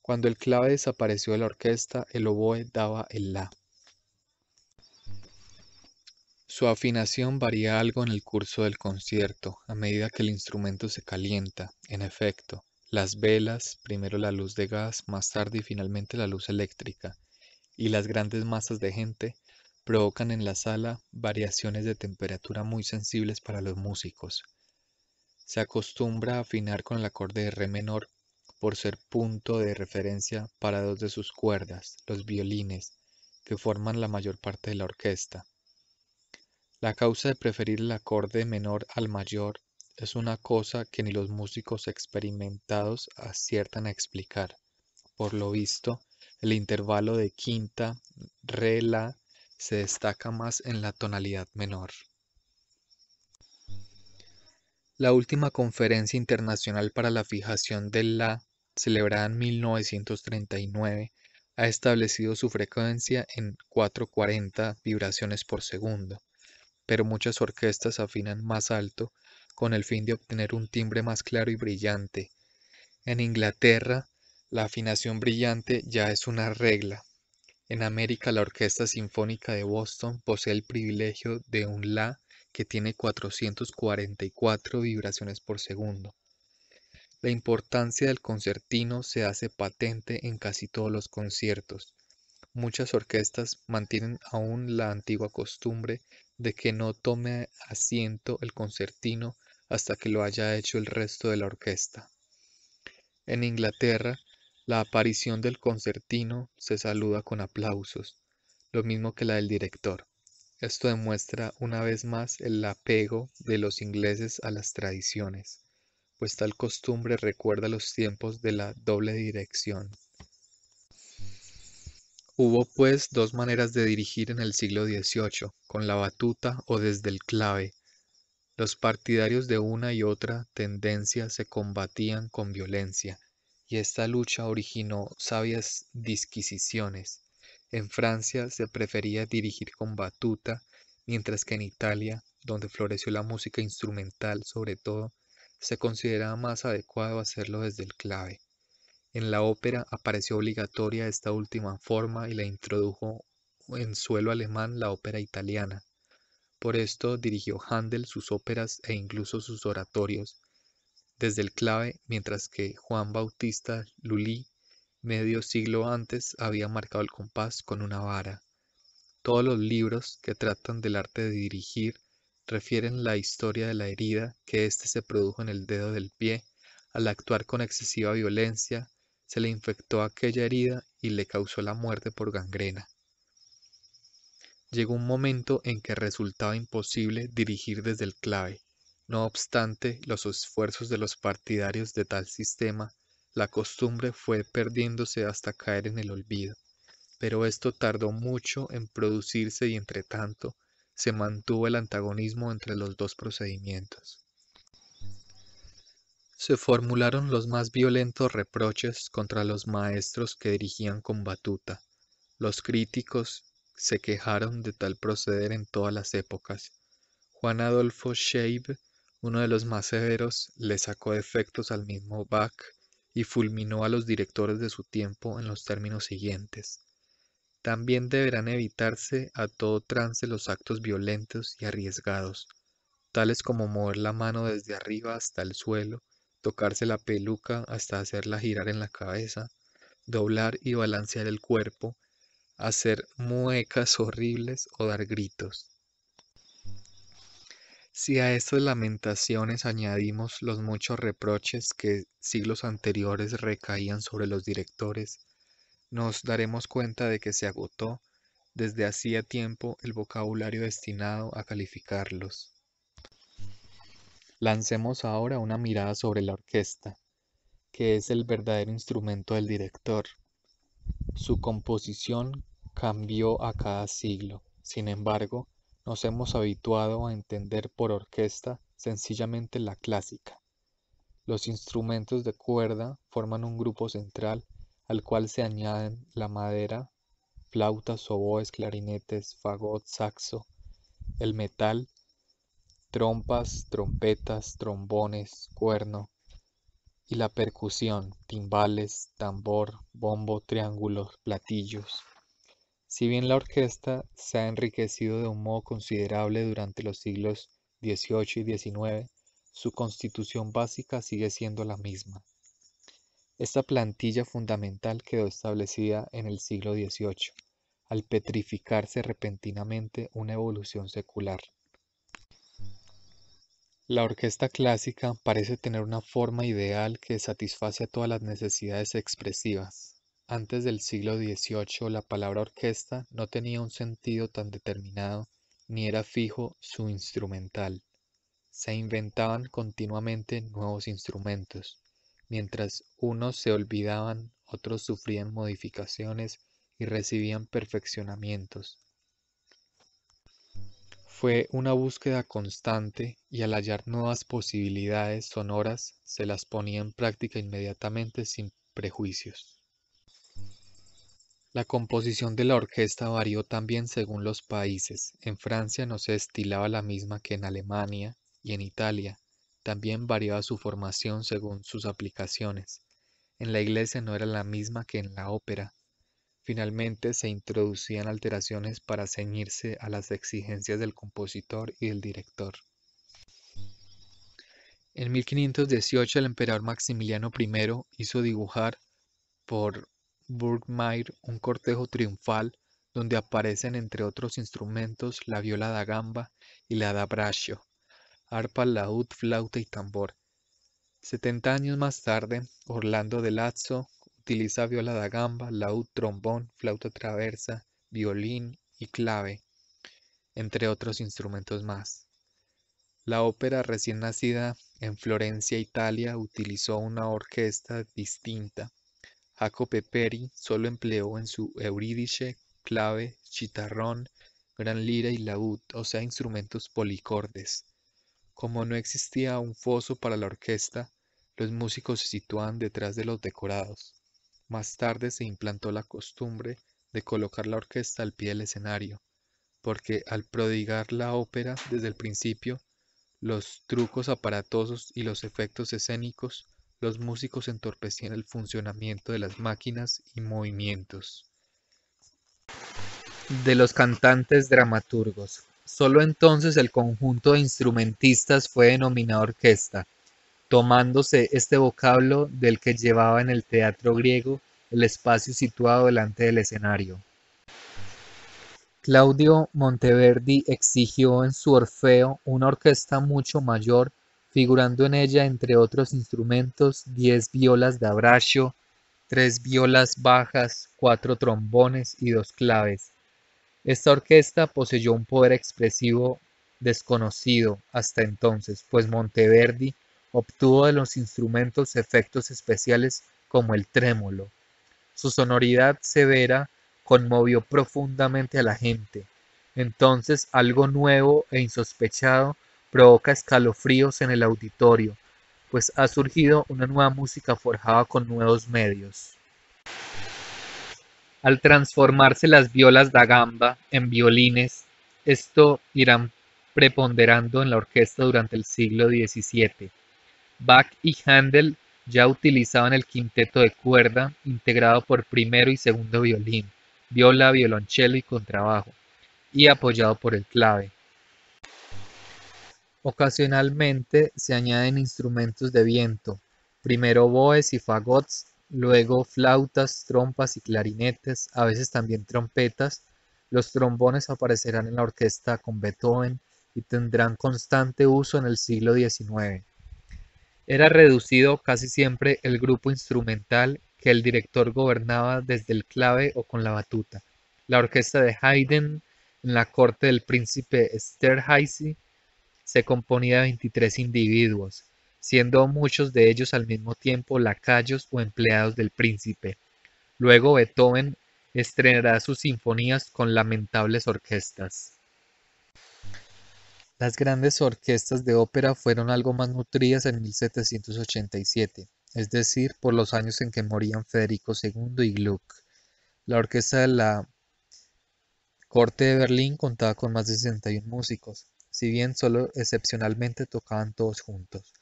Speaker 1: Cuando el clave desapareció de la orquesta, el oboe daba el la. Su afinación varía algo en el curso del concierto, a medida que el instrumento se calienta. En efecto, las velas, primero la luz de gas, más tarde y finalmente la luz eléctrica, y las grandes masas de gente provocan en la sala variaciones de temperatura muy sensibles para los músicos. Se acostumbra a afinar con el acorde de re menor por ser punto de referencia para dos de sus cuerdas, los violines, que forman la mayor parte de la orquesta. La causa de preferir el acorde menor al mayor es una cosa que ni los músicos experimentados aciertan a explicar. Por lo visto, el intervalo de quinta, re, la, se destaca más en la tonalidad menor. La última conferencia internacional para la fijación del la, celebrada en 1939, ha establecido su frecuencia en 440 vibraciones por segundo pero muchas orquestas afinan más alto con el fin de obtener un timbre más claro y brillante. En Inglaterra, la afinación brillante ya es una regla. En América, la Orquesta Sinfónica de Boston posee el privilegio de un La que tiene 444 vibraciones por segundo. La importancia del concertino se hace patente en casi todos los conciertos. Muchas orquestas mantienen aún la antigua costumbre de que no tome asiento el concertino hasta que lo haya hecho el resto de la orquesta. En Inglaterra, la aparición del concertino se saluda con aplausos, lo mismo que la del director. Esto demuestra una vez más el apego de los ingleses a las tradiciones, pues tal costumbre recuerda los tiempos de la doble dirección. Hubo pues dos maneras de dirigir en el siglo XVIII, con la batuta o desde el clave. Los partidarios de una y otra tendencia se combatían con violencia, y esta lucha originó sabias disquisiciones. En Francia se prefería dirigir con batuta, mientras que en Italia, donde floreció la música instrumental sobre todo, se consideraba más adecuado hacerlo desde el clave. En la ópera apareció obligatoria esta última forma y la introdujo en suelo alemán la ópera italiana. Por esto dirigió Handel sus óperas e incluso sus oratorios desde el clave, mientras que Juan Bautista Lully medio siglo antes había marcado el compás con una vara. Todos los libros que tratan del arte de dirigir refieren la historia de la herida que éste se produjo en el dedo del pie al actuar con excesiva violencia se le infectó aquella herida y le causó la muerte por gangrena. Llegó un momento en que resultaba imposible dirigir desde el clave. No obstante los esfuerzos de los partidarios de tal sistema, la costumbre fue perdiéndose hasta caer en el olvido. Pero esto tardó mucho en producirse y entre tanto se mantuvo el antagonismo entre los dos procedimientos se formularon los más violentos reproches contra los maestros que dirigían con batuta. Los críticos se quejaron de tal proceder en todas las épocas. Juan Adolfo Scheib, uno de los más severos, le sacó defectos al mismo Bach y fulminó a los directores de su tiempo en los términos siguientes. También deberán evitarse a todo trance los actos violentos y arriesgados, tales como mover la mano desde arriba hasta el suelo, tocarse la peluca hasta hacerla girar en la cabeza, doblar y balancear el cuerpo, hacer muecas horribles o dar gritos. Si a estas lamentaciones añadimos los muchos reproches que siglos anteriores recaían sobre los directores, nos daremos cuenta de que se agotó desde hacía tiempo el vocabulario destinado a calificarlos. Lancemos ahora una mirada sobre la orquesta, que es el verdadero instrumento del director. Su composición cambió a cada siglo. Sin embargo, nos hemos habituado a entender por orquesta sencillamente la clásica. Los instrumentos de cuerda forman un grupo central al cual se añaden la madera, flautas, oboes, clarinetes, fagot, saxo, el metal trompas, trompetas, trombones, cuerno, y la percusión, timbales, tambor, bombo, triángulos, platillos. Si bien la orquesta se ha enriquecido de un modo considerable durante los siglos XVIII y XIX, su constitución básica sigue siendo la misma. Esta plantilla fundamental quedó establecida en el siglo XVIII, al petrificarse repentinamente una evolución secular. La orquesta clásica parece tener una forma ideal que satisface a todas las necesidades expresivas. Antes del siglo XVIII la palabra orquesta no tenía un sentido tan determinado ni era fijo su instrumental. Se inventaban continuamente nuevos instrumentos. Mientras unos se olvidaban, otros sufrían modificaciones y recibían perfeccionamientos. Fue una búsqueda constante y al hallar nuevas posibilidades sonoras se las ponía en práctica inmediatamente sin prejuicios. La composición de la orquesta varió también según los países. En Francia no se estilaba la misma que en Alemania y en Italia. También variaba su formación según sus aplicaciones. En la iglesia no era la misma que en la ópera, Finalmente se introducían alteraciones para ceñirse a las exigencias del compositor y del director. En 1518 el emperador Maximiliano I hizo dibujar por Burgmeier un cortejo triunfal donde aparecen entre otros instrumentos la viola da gamba y la da braccio, arpa, laúd, flauta y tambor. Setenta años más tarde, Orlando de Lazzo Utiliza viola da gamba, laúd, trombón, flauta traversa, violín y clave, entre otros instrumentos más. La ópera recién nacida en Florencia, Italia, utilizó una orquesta distinta. Jacopo Peri solo empleó en su Eurídice clave, chitarrón, gran lira y laúd, o sea, instrumentos policordes. Como no existía un foso para la orquesta, los músicos se sitúan detrás de los decorados. Más tarde se implantó la costumbre de colocar la orquesta al pie del escenario, porque al prodigar la ópera desde el principio, los trucos aparatosos y los efectos escénicos, los músicos entorpecían el funcionamiento de las máquinas y movimientos. De los cantantes dramaturgos. Solo entonces el conjunto de instrumentistas fue denominado orquesta, tomándose este vocablo del que llevaba en el teatro griego el espacio situado delante del escenario. Claudio Monteverdi exigió en su Orfeo una orquesta mucho mayor, figurando en ella, entre otros instrumentos, diez violas de abracio, tres violas bajas, cuatro trombones y dos claves. Esta orquesta poseyó un poder expresivo desconocido hasta entonces, pues Monteverdi obtuvo de los instrumentos efectos especiales como el trémolo. Su sonoridad severa conmovió profundamente a la gente. Entonces algo nuevo e insospechado provoca escalofríos en el auditorio, pues ha surgido una nueva música forjada con nuevos medios. Al transformarse las violas da gamba en violines, esto irá preponderando en la orquesta durante el siglo XVII. Bach y Handel ya utilizaban el quinteto de cuerda integrado por primero y segundo violín, viola, violonchelo y contrabajo, y apoyado por el clave. Ocasionalmente se añaden instrumentos de viento, primero boes y fagots, luego flautas, trompas y clarinetes, a veces también trompetas. Los trombones aparecerán en la orquesta con Beethoven y tendrán constante uso en el siglo XIX. Era reducido casi siempre el grupo instrumental que el director gobernaba desde el clave o con la batuta. La orquesta de Haydn en la corte del príncipe Esterhazy se componía de 23 individuos, siendo muchos de ellos al mismo tiempo lacayos o empleados del príncipe. Luego Beethoven estrenará sus sinfonías con lamentables orquestas. Las grandes orquestas de ópera fueron algo más nutridas en 1787, es decir, por los años en que morían Federico II y Gluck. La orquesta de la corte de Berlín contaba con más de 61 músicos, si bien solo excepcionalmente tocaban todos juntos,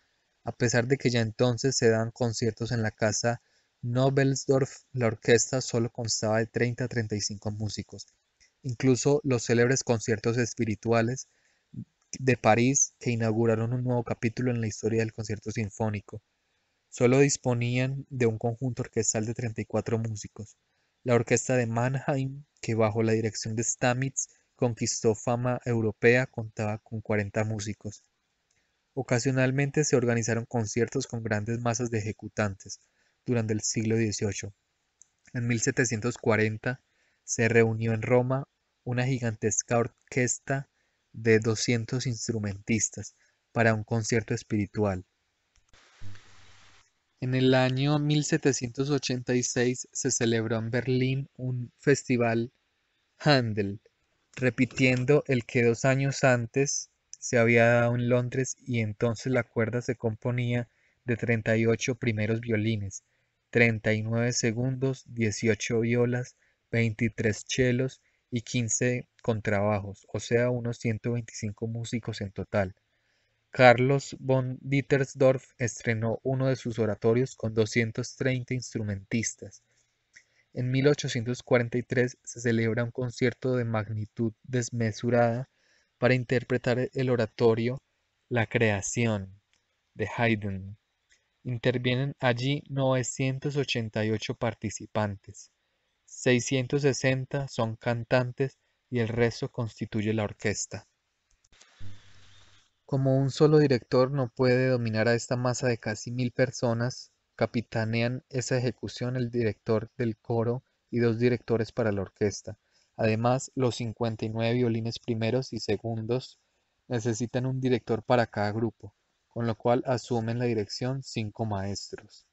Speaker 1: a pesar de que ya entonces se dan conciertos en la casa Nobelsdorf, la orquesta solo constaba de 30 a 35 músicos. Incluso los célebres conciertos espirituales de París que inauguraron un nuevo capítulo en la historia del concierto sinfónico. Solo disponían de un conjunto orquestal de 34 músicos. La orquesta de Mannheim, que bajo la dirección de Stamitz conquistó fama europea, contaba con 40 músicos. Ocasionalmente se organizaron conciertos con grandes masas de ejecutantes durante el siglo XVIII. En 1740 se reunió en Roma una gigantesca orquesta de 200 instrumentistas para un concierto espiritual. En el año 1786 se celebró en Berlín un festival Handel, repitiendo el que dos años antes se había dado en Londres y entonces la cuerda se componía de 38 primeros violines, 39 segundos, 18 violas, 23 chelos y 15 contrabajos, o sea, unos 125 músicos en total. Carlos von Dietersdorf estrenó uno de sus oratorios con 230 instrumentistas. En 1843 se celebra un concierto de magnitud desmesurada para interpretar el oratorio La Creación de Haydn. Intervienen allí 988 participantes. 660 son cantantes y el resto constituye la orquesta. Como un solo director no puede dominar a esta masa de casi mil personas, capitanean esa ejecución el director del coro y dos directores para la orquesta. Además, los 59 violines primeros y segundos necesitan un director para cada grupo, con lo cual asumen la dirección cinco maestros.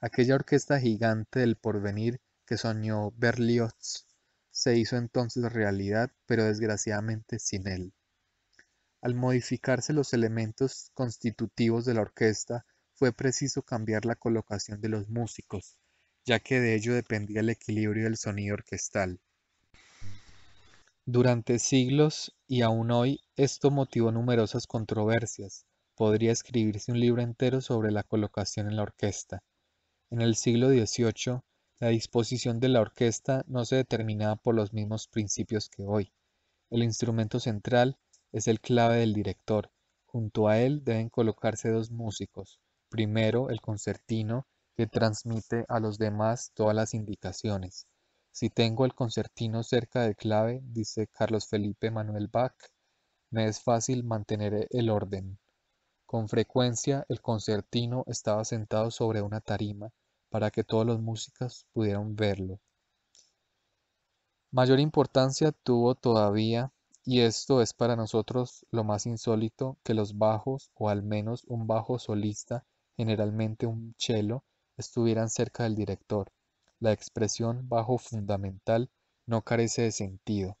Speaker 1: Aquella orquesta gigante del porvenir que soñó Berlioz se hizo entonces realidad, pero desgraciadamente sin él. Al modificarse los elementos constitutivos de la orquesta, fue preciso cambiar la colocación de los músicos, ya que de ello dependía el equilibrio del sonido orquestal. Durante siglos y aún hoy esto motivó numerosas controversias. Podría escribirse un libro entero sobre la colocación en la orquesta. En el siglo XVIII, la disposición de la orquesta no se determinaba por los mismos principios que hoy. El instrumento central es el clave del director. Junto a él deben colocarse dos músicos. Primero, el concertino, que transmite a los demás todas las indicaciones. Si tengo el concertino cerca del clave, dice Carlos Felipe Manuel Bach, me es fácil mantener el orden. Con frecuencia el concertino estaba sentado sobre una tarima para que todos los músicos pudieran verlo. Mayor importancia tuvo todavía, y esto es para nosotros lo más insólito, que los bajos, o al menos un bajo solista, generalmente un cello, estuvieran cerca del director. La expresión bajo fundamental no carece de sentido.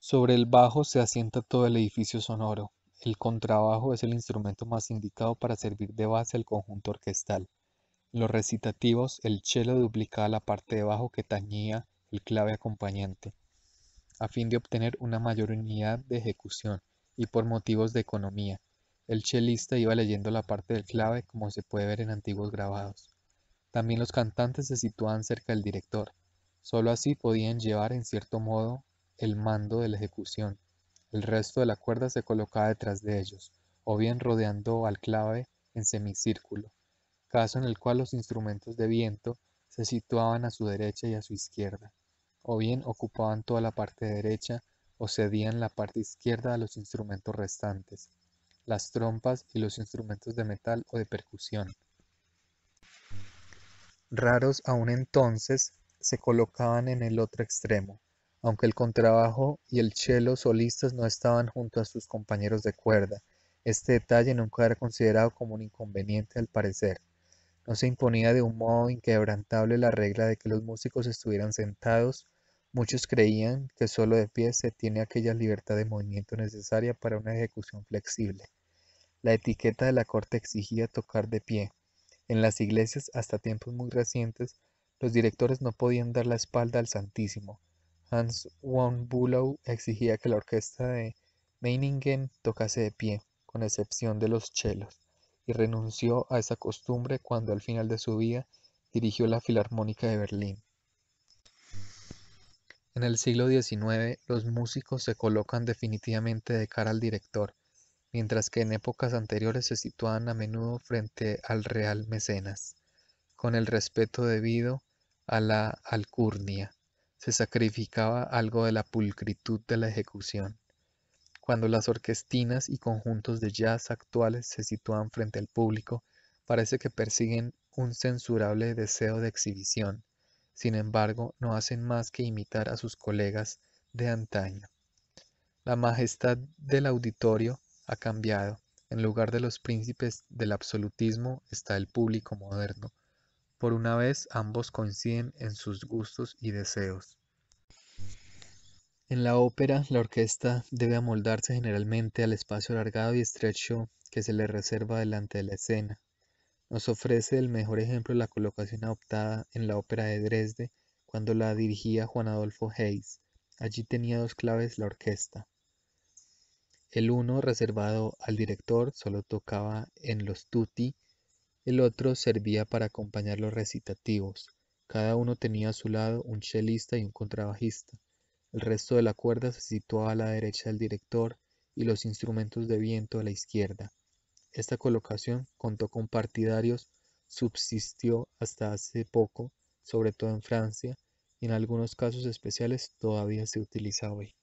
Speaker 1: Sobre el bajo se asienta todo el edificio sonoro, el contrabajo es el instrumento más indicado para servir de base al conjunto orquestal. En los recitativos, el chelo duplicaba la parte de bajo que tañía el clave acompañante, a fin de obtener una mayor unidad de ejecución y por motivos de economía. El chelista iba leyendo la parte del clave como se puede ver en antiguos grabados. También los cantantes se situaban cerca del director. Solo así podían llevar en cierto modo el mando de la ejecución el resto de la cuerda se colocaba detrás de ellos, o bien rodeando al clave en semicírculo, caso en el cual los instrumentos de viento se situaban a su derecha y a su izquierda, o bien ocupaban toda la parte derecha o cedían la parte izquierda a los instrumentos restantes, las trompas y los instrumentos de metal o de percusión. Raros aún entonces se colocaban en el otro extremo, aunque el contrabajo y el cello solistas no estaban junto a sus compañeros de cuerda. Este detalle nunca era considerado como un inconveniente al parecer. No se imponía de un modo inquebrantable la regla de que los músicos estuvieran sentados. Muchos creían que solo de pie se tiene aquella libertad de movimiento necesaria para una ejecución flexible. La etiqueta de la corte exigía tocar de pie. En las iglesias, hasta tiempos muy recientes, los directores no podían dar la espalda al Santísimo. Hans von Bülow exigía que la orquesta de Meiningen tocase de pie, con excepción de los chelos, y renunció a esa costumbre cuando al final de su vida dirigió la Filarmónica de Berlín. En el siglo XIX, los músicos se colocan definitivamente de cara al director, mientras que en épocas anteriores se situaban a menudo frente al real mecenas, con el respeto debido a la alcurnia se sacrificaba algo de la pulcritud de la ejecución. Cuando las orquestinas y conjuntos de jazz actuales se sitúan frente al público, parece que persiguen un censurable deseo de exhibición. Sin embargo, no hacen más que imitar a sus colegas de antaño. La majestad del auditorio ha cambiado. En lugar de los príncipes del absolutismo está el público moderno, por una vez ambos coinciden en sus gustos y deseos. En la ópera, la orquesta debe amoldarse generalmente al espacio alargado y estrecho que se le reserva delante de la escena. Nos ofrece el mejor ejemplo la colocación adoptada en la ópera de Dresde cuando la dirigía Juan Adolfo Hayes. Allí tenía dos claves la orquesta. El uno, reservado al director, solo tocaba en los tutti el otro servía para acompañar los recitativos. Cada uno tenía a su lado un chelista y un contrabajista. El resto de la cuerda se situaba a la derecha del director y los instrumentos de viento a la izquierda. Esta colocación contó con partidarios, subsistió hasta hace poco, sobre todo en Francia, y en algunos casos especiales todavía se utiliza hoy.